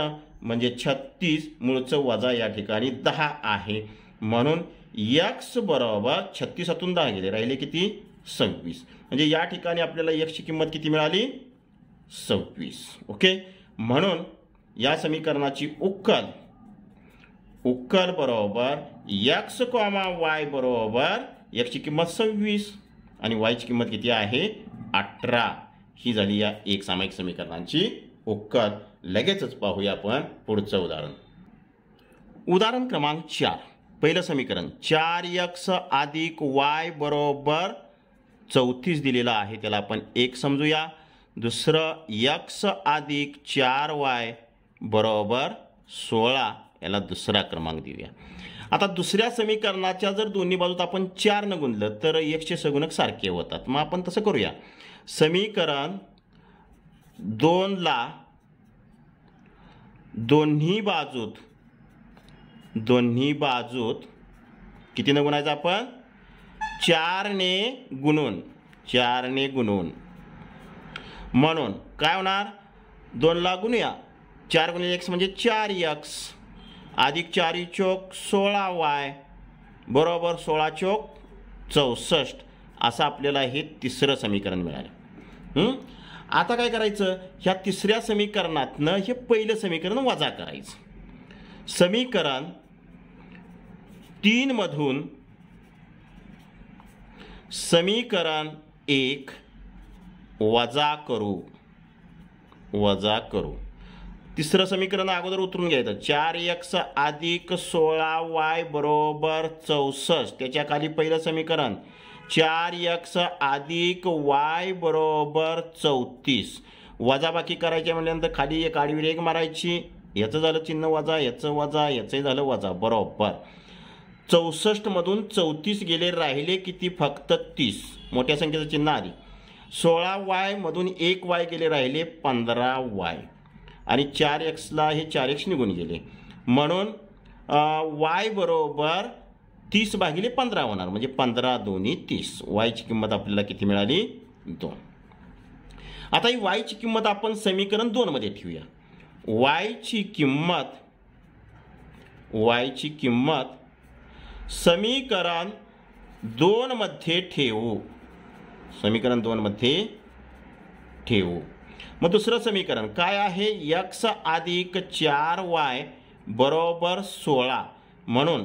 म्हणजे छत्तीस मूळचं वजा या ठिकाणी दहा आहे म्हणून यक्स बरोबर छत्तीसातून दहा गेले राहिले किती सव्वीस म्हणजे या ठिकाणी आपल्याला यक्सची किंमत किती मिळाली सव्वीस ओके म्हणून या समीकरणाची उक्कल उक्कल बरोबर यक्स कॉमा वाय बरोबर यक्सची किंमत सव्वीस आणि वायची किंमत किती आहे अठरा ही झाली या एक सामायिक समीकरणांची उक्कल लगेचच पाहूया आपण पुढचं उदाहरण उदाहरण क्रमांक चार पहिलं समीकरण चार यक्स अधिक वाय बरोबर चौतीस दिलेलं आहे त्याला आपण एक समजूया दुसरं यक्स अधिक चार वाय बरोबर सोळा याला दुसरा क्रमांक देऊया आता दुसऱ्या समीकरणाच्या जर दोन्ही बाजूत आपण न गुंतलं तर एकशे सगुणक सारखे होतात मग आपण तसं करूया समीकरण दोनला दोन्ही बाजूत दोन्ही बाजूत कितीनं गुणायचं आपण चारने गुणून चारने गुणून म्हणून काय होणार दोनला गुणूया चार गुण एक्स म्हणजे चार यक्स अधिक चारी चोक सोळा वाय बरोबर सोळा चोक चौसष्ट असं आपल्याला हे तिसरं समीकरण मिळालं आता काय करायचं ह्या तिसऱ्या समीकरणातनं हे पहिलं समीकरण वजा करायचं समीकरण तीनमधून समीकरण एक वजा करू वजा करू तिसरं समीकरण अगोदर उतरून घ्यायचं चार एक्स अधिक सोळा वाय बरोबर चौसष्ट त्याच्या खाली पहिलं समीकरण चार एक्स अधिक वाय बरोबर चौतीस वजा वजाबाकी करायच्या म्हटल्यानंतर खाली एक आडवी रेग मारायची याचं झालं चिन्ह वजा याचं वजा याचंही झालं वजा बरोबर चौसष्टमधून चौतीस गेले राहिले किती फक्त तीस मोठ्या संख्येचं चिन्ह आधी सोळा वायमधून एक वाय गेले राहिले पंधरा वाय आणि चार एक्सला हे चार एक्स निघून गेले म्हणून वाय बरोबर तीस भागिले पंधरा होणार म्हणजे पंधरा दोन्ही तीस वायची किंमत आपल्याला किती मिळाली दोन आता ही वायची किंमत आपण समीकरण दोनमध्ये ठेवूया वायची किंमत वायची किंमत समीकरण दोन मध्ये ठेवू समीकरण दोन मध्ये ठेवू मग दुसरं समीकरण काय आहे यक्स अधिक चार वाय बरोबर सोळा म्हणून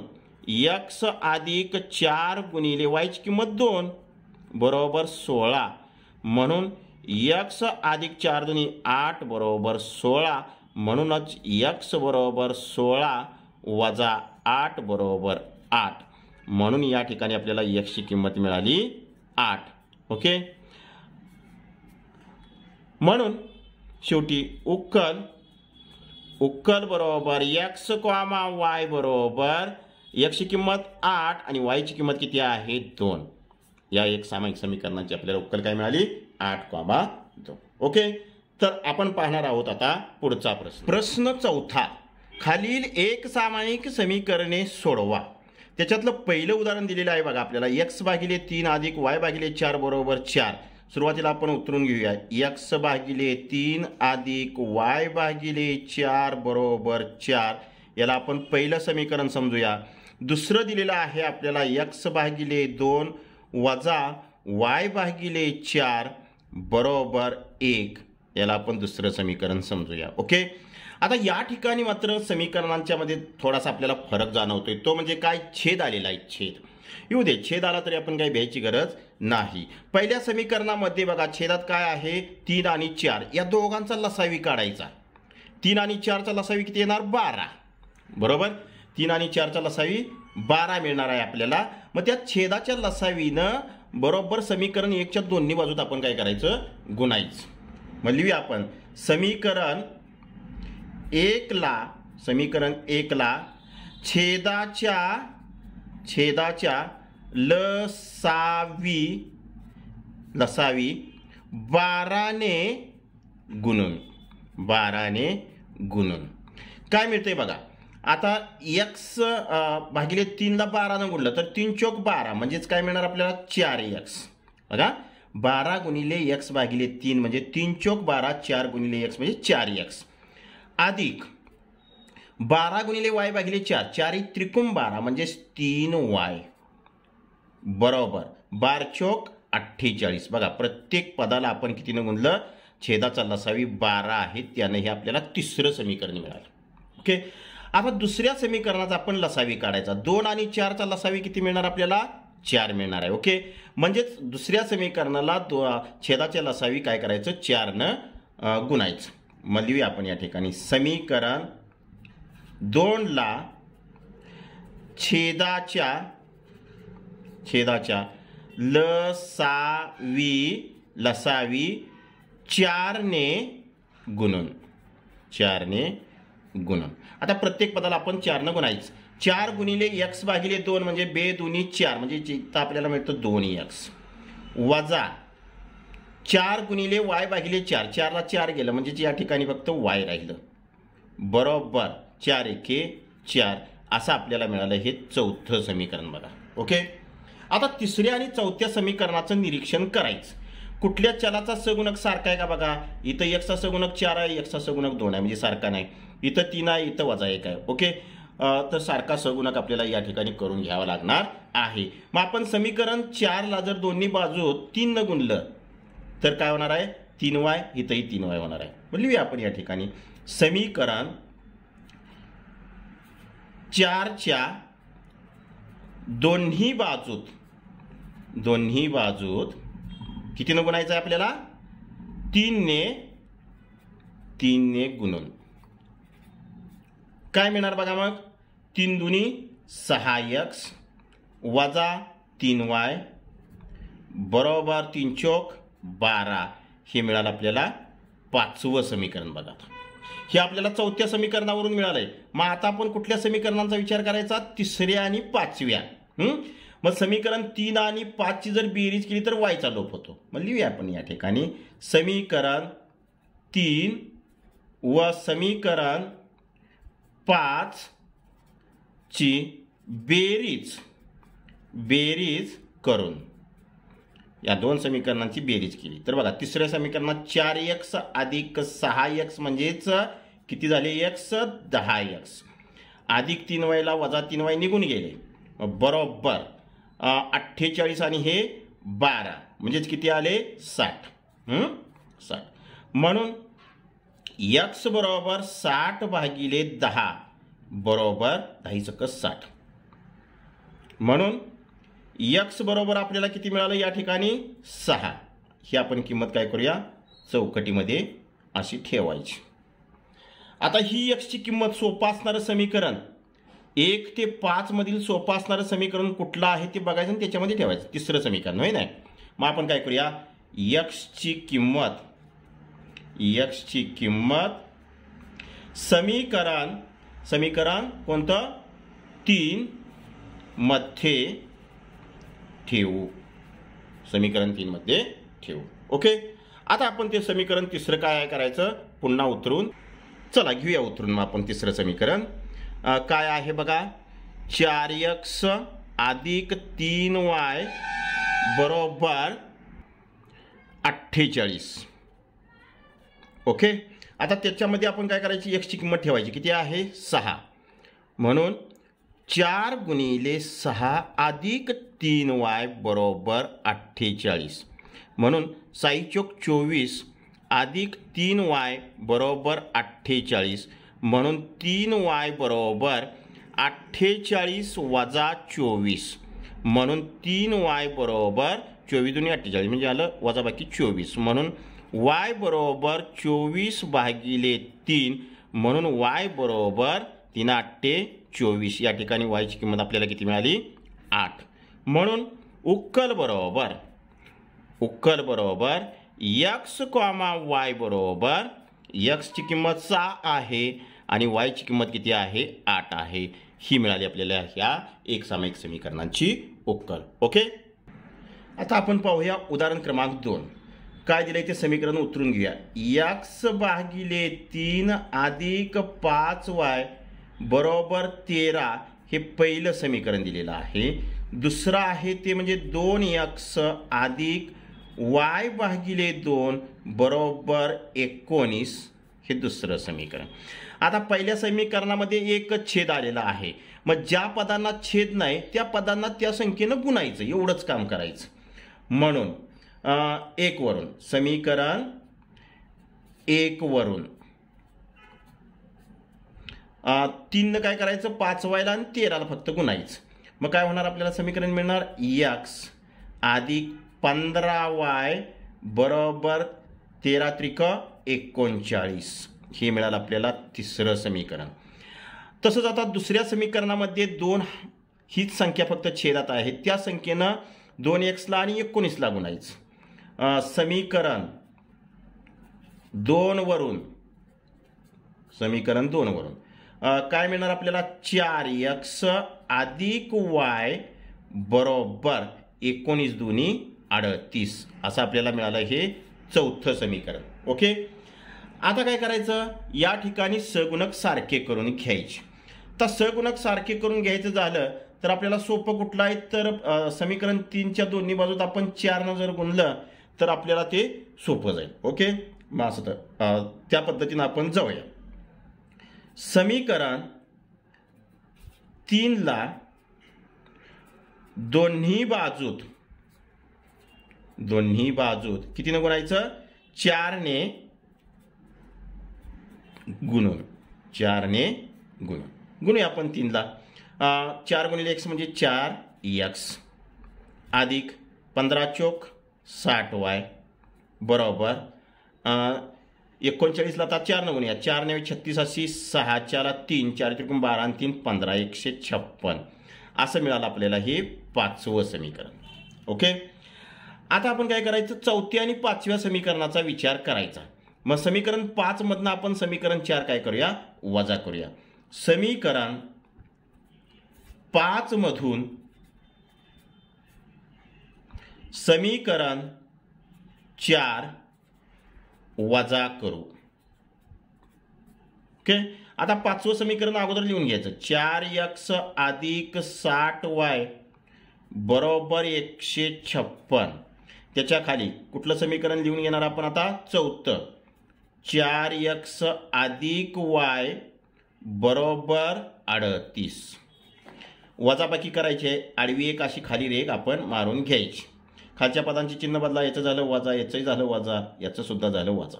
यक्स अधिक चार गुणिले वायची किंमत दोन बरोबर सोळा म्हणून यक्स अधिक चार दोन्ही आठ बरोबर सोळा म्हणूनच यक्स बरोबर सोळा वजा आठ बरोबर आठ म्हणून या ठिकाणी आपल्याला एक्सची किंमत मिळाली आठ ओके म्हणून शेवटी उक्कल उक्कल बरोबर एक्स कॉमा वाय बरोबर एक्सची किंमत आठ आणि वायची किंमत किती आहे दोन या एक सामायिक समीकरणाची आपल्याला उक्कल काय मिळाली आठ कॉमा दोन ओके तर आपण पाहणार आहोत आता पुढचा प्रश्न प्रश्न चौथा खालील एक सामायिक समीकरणे सोडवा त्याच्यातलं पहिलं उदाहरण दिलेलं आहे बघा आपल्याला एक्स भागिले तीन अधिक वाय भागिले चार बरोबर चार सुरुवातीला आपण उतरून घेऊया एक्स भागिले तीन अधिक वाय भागिले चार बरोबर चार याला आपण पहिलं समीकरण समजूया दुसरं दिलेलं आहे आपल्याला एक्स भागिले दोन वजा वाय भागिले चार बरोबर एक याला आपण दुसरं समीकरण समजूया ओके आता या ठिकाणी मात्र समीकरणांच्या मध्ये थोडासा आपल्याला फरक जाणवतोय तो म्हणजे काय छेद आलेला आहे छेद येऊ दे छेद आला तरी आपण काही भ्यायची गरज नाही पहिल्या समीकरणामध्ये बघा छेदात काय आहे तीन आणि चार या दोघांचा लसावी काढायचा तीन आणि चारचा लसावी किती येणार बारा बरोबर तीन आणि चारचा लसावी बारा मिळणार आहे आपल्याला मग त्या छेदाच्या लसावीनं बरोबर समीकरण एकच्या दोन्ही बाजूत आपण काय करायचं गुणायचं मग लिहूया आपण समीकरण एकला समीकरण एकला छेदाच्या छेदाच्या लसावी लसावी बाराने गुणून बाराने गुणून काय मिळते बघा आता एक्स भागिले तीनला बारानं गुणलं तर तीन चोक बारा म्हणजेच काय मिळणार आपल्याला चार एक्स बघा बारा गुणिले एक्स भागिले तीन म्हणजे तीन चौक बारा चार गुणिले एक्स म्हणजे चार एक्स अधिक बारा गुणिले वाय भागिले चार चारी त्रिकुम बारा म्हणजेच तीन वाय बरोबर बार चोक अठ्ठेचाळीस बघा प्रत्येक पदाला आपण कितीनं गुणलं छेदाचा लसावी बारा आहे त्यानं हे आपल्याला तिसरं समीकरण मिळालं ओके आता दुसऱ्या समीकरणाचा आपण लसावी काढायचा दोन आणि चारचा लसावी किती मिळणार आपल्याला चार मिळणार आहे ओके म्हणजेच दुसऱ्या समीकरणाला दो छेदाच्या लसावी काय करायचं चारनं गुणायचं मग आपण या ठिकाणी समीकरण ला छेदाच्या छेदाच्या लसावी लसावी चारने गुणन चारने गुणन आता प्रत्येक पदाला आपण चारनं गुणायचं चार गुणिले एक्स भागिले दोन म्हणजे बे दोन्ही चार म्हणजे जिथं आपल्याला मिळतं दोन एक्स वजा चार गुणिले वाय भागिले चार चारला चार गेलं म्हणजे या ठिकाणी फक्त वाय राहिलं बरोबर चार एके चार असं आपल्याला मिळालं हे चौथं समीकरण बघा ओके आता तिसऱ्या आणि चौथ्या समीकरणाचं निरीक्षण करायचं कुठल्या चलाचा सगुणक सारखा आहे का बघा इथं एकचा सगुणक चार आहे एकचा सगुणक दोन आहे म्हणजे सारखा नाही इथं तीन आहे इथं वजा एक आहे ओके तर सारखा सगुणक आपल्याला या ठिकाणी करून घ्यावा लागणार आहे मग आपण समीकरण चारला जर दोन्ही बाजू तीन गुणलं तर काय होणार आहे तीन वाय इथंही तीन वाय होणार आहे मग आपण या ठिकाणी समीकरण चारच्या दोन्ही बाजूत दोन्ही बाजूत कितीनं गुणायचं आहे आपल्याला तीनने तीनने गुणून काय मिळणार बघा मग तीन दुनी सहा एक्स वजा तीन वाय बरोबर तीन चोक बारा हे मिळालं आपल्याला पाचवं समीकरण बघा हे आपल्याला चौथ्या समीकरणावरून मिळालं आहे मग आता आपण कुठल्या समीकरणांचा विचार करायचा तिसऱ्या आणि पाचव्या मग समीकरण तीन आणि पाचची जर बेरीज केली तर वायचा लोप होतो मग लिहूया आपण या ठिकाणी समीकरण तीन व समीकरण ची बेरीज बेरीज करून या दोन समीकरणांची बेरीज केली तर बघा तिसऱ्या समीकरणात चार एक्स अधिक सहा एक्स म्हणजेच किती झाले एक्स दहा एक्स अधिक तीन वयला वजा तीन वय निघून गेले बरोबर अठ्ठेचाळीस आणि हे बारा म्हणजेच किती आले साठ साठ म्हणून यक्स बरोबर साठ भागिले दहा बरोबर दहा चक्क साठ म्हणून यक्स बरोबर आपल्याला किती मिळालं या ठिकाणी सहा ही आपण किंमत काय करूया चौकटीमध्ये अशी ठेवायची आता ही यक्सची किंमत सोपा असणारं समीकरण एक ते पाचमधील सोपा असणारं समीकरण कुठलं आहे ते बघायचं आणि त्याच्यामध्ये ठेवायचं तिसरं समीकरण होय नाही मग आपण काय करूया यक्सची किंमत यक्सची किंमत समीकरण समीकरण कोणतं तीन मध्ये ठेवू समीकरण तीनमध्ये ठेवू ओके आता आपण ते समीकरण तिसरं काय आहे करायचं पुन्हा उतरून चला घेऊया उतरून मग आपण तिसरं समीकरण काय आहे बघा चार एक्स अधिक तीन वाय बरोबर अठ्ठेचाळीस ओके आता त्याच्यामध्ये आपण काय करायची एक्सची किंमत ठेवायची किती आहे सहा म्हणून चार गुणिले सहा अधिक तीन वाय बरोबर अठ्ठेचाळीस म्हणून साईचोक चोवीस अधिक तीन वाय बरोबर अठ्ठेचाळीस म्हणून तीन वाय बरोबर अठ्ठेचाळीस वजा चोवीस म्हणून तीन वाय बरोबर चोवीस दोन्ही अठ्ठेचाळीस म्हणजे आलं वजा बाकी चोवीस म्हणून वाय बरोबर चोवीस भागिले तीन म्हणून वाय बरोबर तीन अठ्ठे चोवीस या ठिकाणी वायची किंमत आपल्याला किती मिळाली आठ म्हणून उक्कल बरोबर उक्कल बरोबर यक्स कॉमा वाय बरोबर यक्सची किंमत सहा आहे आणि वायची किंमत किती आहे आठ आहे ही मिळाली आपल्याला ह्या एक सामायिक समीकरणांची उक्कल ओके आता आपण पाहूया उदाहरण क्रमांक दोन काय दिलं ते समीकरण उतरून घेऊया यक्स भागिले तीन अधिक पाच वाय बरोबर तेरा हे पहिलं समीकरण दिलेलं आहे दुसरं आहे ते म्हणजे दोन यक्स अधिक वाय भागिले दोन बरोबर एकोणीस हे दुसरं समीकरण आता पहिल्या समीकरणामध्ये एकच छेद आलेला आहे मग ज्या पदांना छेद नाही त्या पदांना त्या संख्येनं गुणायचं एवढंच काम करायचं म्हणून एकवरून समीकरण एकवरून तीननं काय करायचं पाचवायला आणि तेराला फक्त गुणायचं मग काय होणार आपल्याला समीकरण मिळणार यक्स अधिक पंधरा वाय बरोबर तेरा त्रिक एकोणचाळीस हे मिळालं आपल्याला तिसरं समीकरण तसंच आता दुसऱ्या समीकरणामध्ये दोन हीच संख्या फक्त छेदात आहे त्या संख्येनं दोन एक्सला आणि एकोणीसला गुणायचं समीकरण दोनवरून समीकरण दोनवरून काय मिळणार आपल्याला चार एक्स अधिक वाय बरोबर एकोणीस दोन्ही अडतीस असं आपल्याला मिळालं हे चौथं समीकरण ओके आता काय करायचं या ठिकाणी सगुणक सारखे करून घ्यायचे तर सगुणक सारखे करून घ्यायचं झालं तर आपल्याला सोपं कुठलं आहे तर समीकरण तीनच्या दोन्ही बाजूत आपण चारनं जर गुणलं तर आपल्याला ते सोपं जाईल ओके मग असं तर त्या पद्धतीनं आपण जाऊया समीकरण तीनला दोन्ही बाजूत दोन्ही बाजूत कितीनं गुणायचं चारने गुण चारने गुण गुणूया आपण तीनला चार गुणिले एक्स म्हणजे चार एक्स अधिक पंधरा चोक साठ वाय बरोबर एकोणचाळीसला आता चार नऊ या चार नव्या छत्तीस अशी सहा चारा तीन चार त्रिकोण बारा आणि तीन पंधरा एकशे छप्पन असं मिळालं आपल्याला हे पाचवं समीकरण ओके आता आपण काय करायचं चौथ्या आणि पाचव्या समीकरणाचा विचार करायचा मग समीकरण पाचमधनं आपण समीकरण चार काय करूया वजा करूया समीकरण पाचमधून समीकरण चार वजा करू ओके आता पाचवं समीकरण अगोदर लिहून घ्यायचं चार यक्स अधिक साठ वाय बरोबर एकशे छप्पन त्याच्या खाली कुठलं समीकरण लिहून घेणार आपण आता चौथं चार यक्स अधिक वाय बरोबर अडतीस वजाबाकी करायची आहे आडवी एक अशी खाली रेख आपण मारून घ्यायची खालच्या पदांची चिन्ह बदला याचं झालं वाजा याचंही झालं वाजा याचंसुद्धा झालं वाजा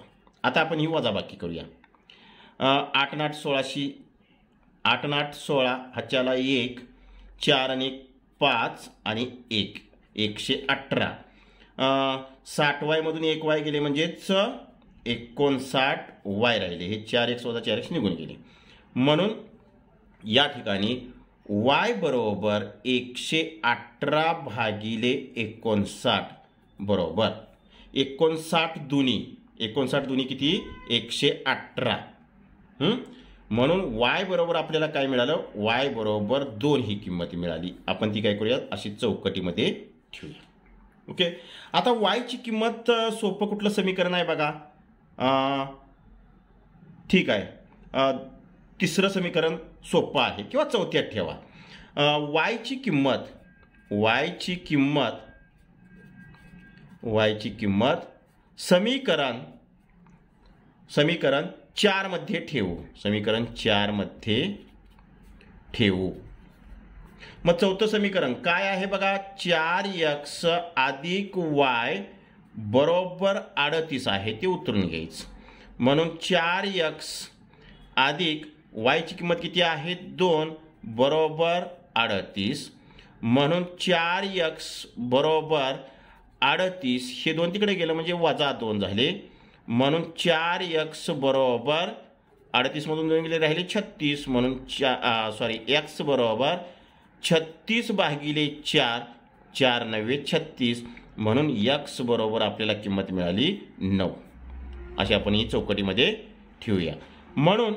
आता आपण ही वाजा बाकी करूया आठ आठनाट सोळाशी नाठ सोळा हच्याला एक चार आणि पाच आणि एक एकशे अठरा साठ वायमधून एक वाय गेले म्हणजेच एकोणसाठ वाय राहिले हे चार एक सोळा चार एक निघून गेले म्हणून या ठिकाणी वाय बरोबर एकशे अठरा भागिले एकोणसाठ बरोबर एकोणसाठ दुनी एकोणसाठ दुनी किती एकशे अठरा म्हणून वाय बरोबर आपल्याला काय मिळालं वाय बरोबर दोन ही किंमत मिळाली आपण ती काय करूयात अशी चौकटीमध्ये ठेवूया ओके आता वायची किंमत सोपं कुठलं समीकरण आहे बघा ठीक आहे तिसरं समीकरण सोपं आहे किंवा चौथ्यात ठेवा वायची किंमत वायची किंमत वायची किंमत समीकरण समीकरण चारमध्ये ठेवू समीकरण चारमध्ये ठेवू मग चौथं समीकरण काय आहे बघा चार यक्स अधिक वाय बरोबर अडतीस आहे ते उतरून घ्यायचं म्हणून चार यक्स अधिक वायची किंमत किती आहे दोन बरोबर अडतीस म्हणून चार यक्स बरोबर अडतीस हे दोन तिकडे गेलं म्हणजे वजा दोन झाले म्हणून चार यक्स बरोबर अडतीसमधून दोन गेले राहिले छत्तीस म्हणून चा सॉरी एक्स बरोबर छत्तीस भागिले चार चार नव्हे छत्तीस म्हणून यक्स बरोबर आपल्याला किंमत मिळाली नऊ अशी आपण ही चौकटीमध्ये ठेवूया म्हणून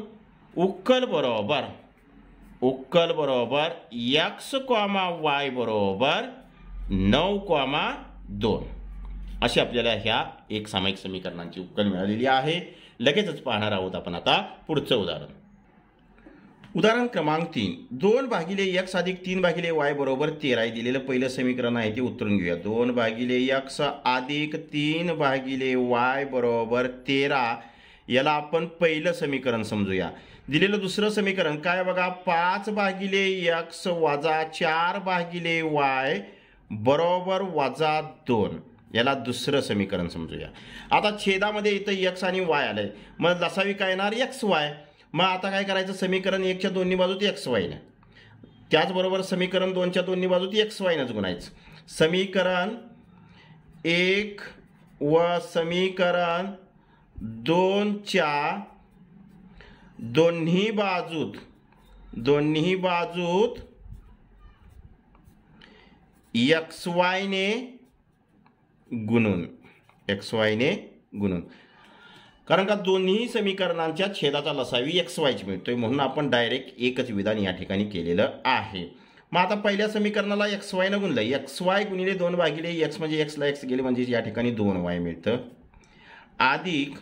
उक्कल बरोबर उक्कल बरोबर यक्स कॉमा वाय बरोबर नऊ कॉमा दोन अशी आपल्याला ह्या एक सामायिक समीकरणांची उक्कल मिळालेली आहे लगेचच पाहणार आहोत आपण आता पुढचं उदाहरण उदाहरण क्रमांक तीन दोन भागिले यक्स अधिक तीन भागिले वाय बरोबर तेरा हे दिलेलं पहिलं समीकरण आहे ते उतरून घेऊया दोन भागिले यक्स अधिक तीन भागिले वाय बरोबर तेरा याला आपण पहिलं समीकरण समजूया दिलेलं दुसरं समीकरण काय बघा पाच भागिले एक्स वाजा चार भागिले वाय बरोबर वाजा दोन याला दुसरं समीकरण समजूया आता छेदामध्ये इथं एक्स आणि वाय आलंय मग लसावी काय येणार एक्स वाय मग आता काय करायचं समीकरण एकच्या दोन्ही बाजूत एक्स वायनं त्याचबरोबर समीकरण दोनच्या दोन्ही बाजूत एक्स वायनंच गुणायचं समीकरण एक व समीकरण दोनच्या दोन्ही बाजूत दोन्ही बाजूत एक्स वायने गुणून एक्स वायने गुणून कारण का दोन्ही समीकरणांच्या छेदाचा लसावी एक्स वायची मिळतोय म्हणून आपण डायरेक्ट एकच विधान या ठिकाणी केलेलं आहे मग आता पहिल्या समीकरणाला एक्स वाय न गुणलं एक्स वाय गुणिले दोन भागिले एक्स म्हणजे एक्सला एक्स गेले म्हणजे या ठिकाणी दोन वाय मिळतं अधिक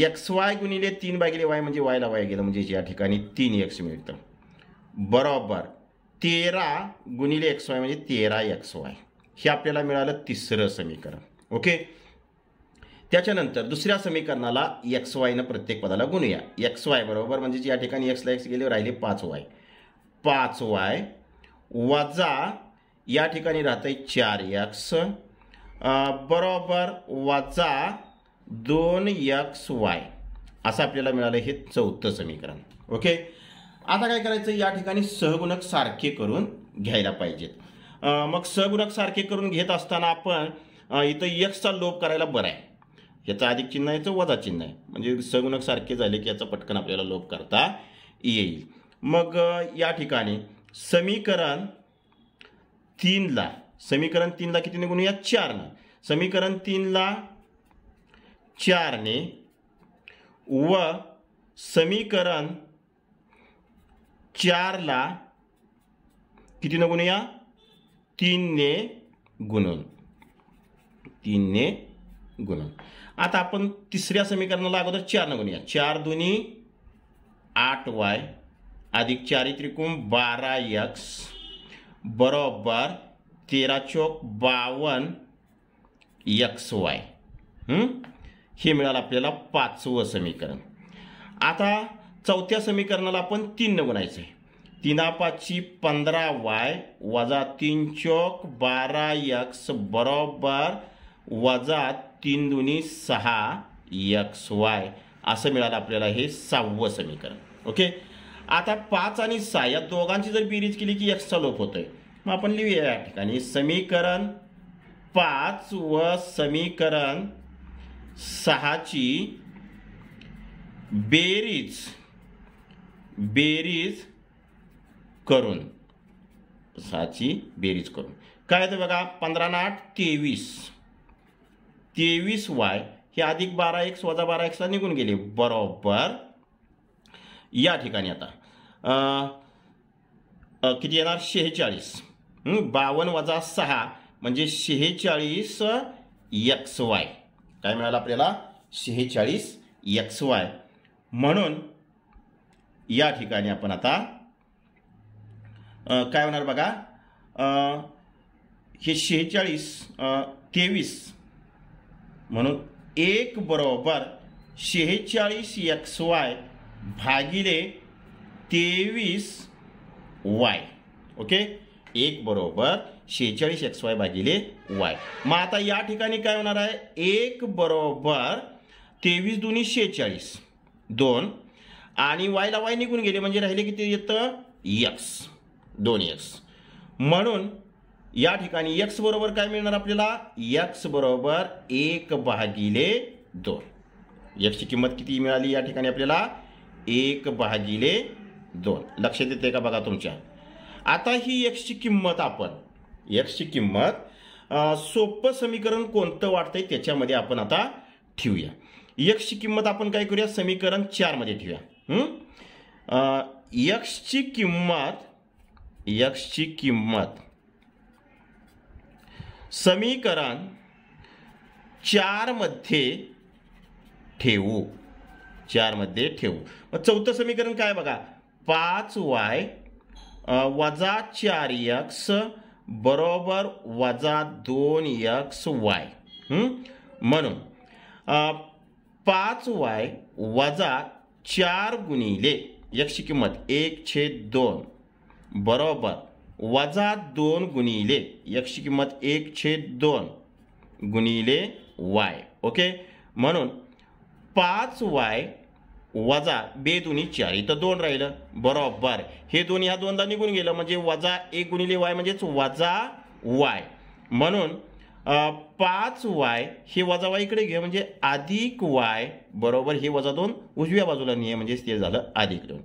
एक्स वाय गुणिले तीन भागिले वाय म्हणजे वायला वाय गेलं म्हणजे या ठिकाणी तीन एक्स मिळतं बरोबर तेरा गुणिले एक्स वाय म्हणजे तेरा एक्स वाय हे आपल्याला मिळालं तिसरं समीकरण ओके त्याच्यानंतर दुसऱ्या समीकरणाला एक्स वायनं प्रत्येक पदाला गुणूया एक्स वाय बरोबर म्हणजे या ठिकाणी एक्सला एक्स गेले राहिले पाच वाय पाच वाय वजा या ठिकाणी राहतंय चार एक्स बरोबर वजा दोन यक्स वाय असं आपल्याला मिळालं हे चौथं समीकरण ओके आता काय करायचं या ठिकाणी सहगुणक सारखे करून घ्यायला पाहिजेत मग सहगुणक सारखे करून घेत असताना आपण इथं यक्सचा लोप करायला बरा आहे याचं अधिक चिन्ह आहे याचं वजा चिन्ह आहे म्हणजे सगुणक सारखे झाले की याचा पटकन आपल्याला लोप करता येईल मग या ठिकाणी समीकरण तीनला समीकरण तीनला कितीने गुणूया चारनं समीकरण तीनला चार ने व समीकरण चारला कितीनं गुणूया तीनने तीन ने गुणून आता आपण तिसऱ्या समीकरणाला अगोदर चारनं गुणूया चार दोन्ही आठ वाय अधिक चारी त्रिकोण बारा यक्स बरोबर तेरा चौक बावन यक्स वाय हे मिळालं आपल्याला पाचवं समीकरण आता चौथ्या समीकरणाला आपण तीन बनायचं आहे तीना पाचशी पंधरा वाय वजा तीन चौक बारा यक्स बरोबर वजा तीन दुनी सहा यक्स वाय असं मिळालं आपल्याला हे सहावं समीकरण ओके आता पाच आणि सहा या दोघांची जर बेरीज केली की यक्सचा लोप आहे मग आपण लिहूया या ठिकाणी समीकरण पाच व समीकरण सहाची बेरीज बेरीज करून सहाची बेरीज करून काय येतं बघा पंधरा ना आठ तेवीस तेवीस वाय हे अधिक बारा एक्स वजा बारा एक्सला निघून गेले बरोबर या ठिकाणी आता किती येणार शेहेचाळीस बावन वजा सहा म्हणजे शेहेचाळीस एक्स वाय काय मिळालं आपल्याला शेहेचाळीस एक्स वाय म्हणून या ठिकाणी आपण आता काय होणार बघा हे शेहेचाळीस तेवीस म्हणून एक बरोबर शेहेचाळीस एक्स वाय भागिले तेवीस वाय ओके एक बरोबर शेहेचाळीस एक्स वाय भागिले वाय मग आता या ठिकाणी काय होणार आहे एक बरोबर तेवीस दोन्ही शेहेचाळीस दोन आणि वायला वाय निघून गेले म्हणजे राहिले किती येतं यक्स दोन यक्स म्हणून या ठिकाणी यक्स बरोबर काय मिळणार आपल्याला यक्स बरोबर एक भागिले दोन यक्सची किंमत किती मिळाली या ठिकाणी आपल्याला एक भागिले दोन लक्षात येते का बघा तुमच्या आता ही एक्सची किंमत आपण एक्सची किंमत सोपं समीकरण कोणतं वाटतंय त्याच्यामध्ये आपण आता ठेवूया यक्ष किंमत आपण काय करूया समीकरण चारमध्ये ठेवूया यक्षची किंमत यक्षची किंमत समीकरण चारमध्ये ठेवू चारमध्ये ठेवू मग चौथं समीकरण काय बघा पाच वाय वजा चार यक्स बरोबर वजा दोन यक्स वाय म्हणून पाच वाय वजा चार गुणिले यक्ष किंमत एक छेद दोन बरोबर वजा दोन गुणिले यक्ष किंमत एक छेद दोन गुणिले वाय ओके म्हणून पाच वाय वजा बे दोन्ही चार इथं दोन राहिलं बरोबर हे दोन्ही ह्या दोनदा निघून गेलं म्हणजे वजा एक गुणिले वाय म्हणजेच वजा वाय म्हणून पाच वाय हे वजा वाय इकडे घे म्हणजे अधिक वाय बरोबर हे वजा दोन उजव्या बाजूला निये म्हणजेच ते झालं अधिक दोन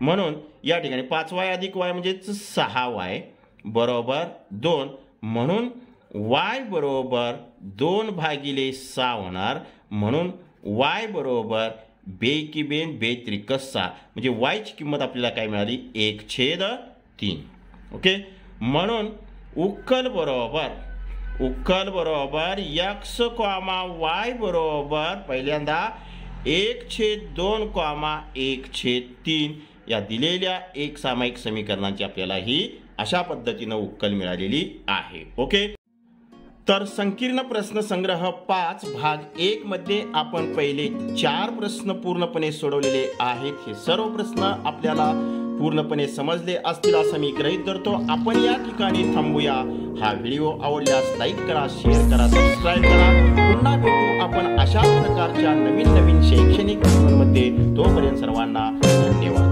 म्हणून या ठिकाणी पाच वाय अधिक वाय म्हणजेच सहा वाय बरोबर दोन म्हणून वाय बरोबर दोन भागिले सहा होणार म्हणून वाय बरोबर बे की बेन बे त्रिकस्सा म्हणजे वायची किंमत आपल्याला काय मिळाली एक छेद तीन ओके म्हणून उकल बरोबर उकल बरोबर यक्स कॉमा वाय बरोबर पहिल्यांदा एक छेद दोन कॉमा एक छेद तीन या दिलेल्या एक सामायिक समीकरणांची आपल्याला ही अशा पद्धतीनं उकल मिळालेली आहे ओके तर संकीर्ण प्रश्न संग्रह पाच भाग एक मध्ये आपण पहिले चार प्रश्न पूर्णपणे सोडवलेले आहेत हे सर्व प्रश्न आपल्याला पूर्णपणे समजले असतील असं मी ग्रहित धरतो आपण या ठिकाणी थांबूया हा व्हिडिओ आवडल्यास लाईक करा शेअर करा सबस्क्राईब करा पुन्हा भेटू आपण अशा प्रकारच्या नवीन नवीन शैक्षणिक मध्ये तोपर्यंत सर्वांना धन्यवाद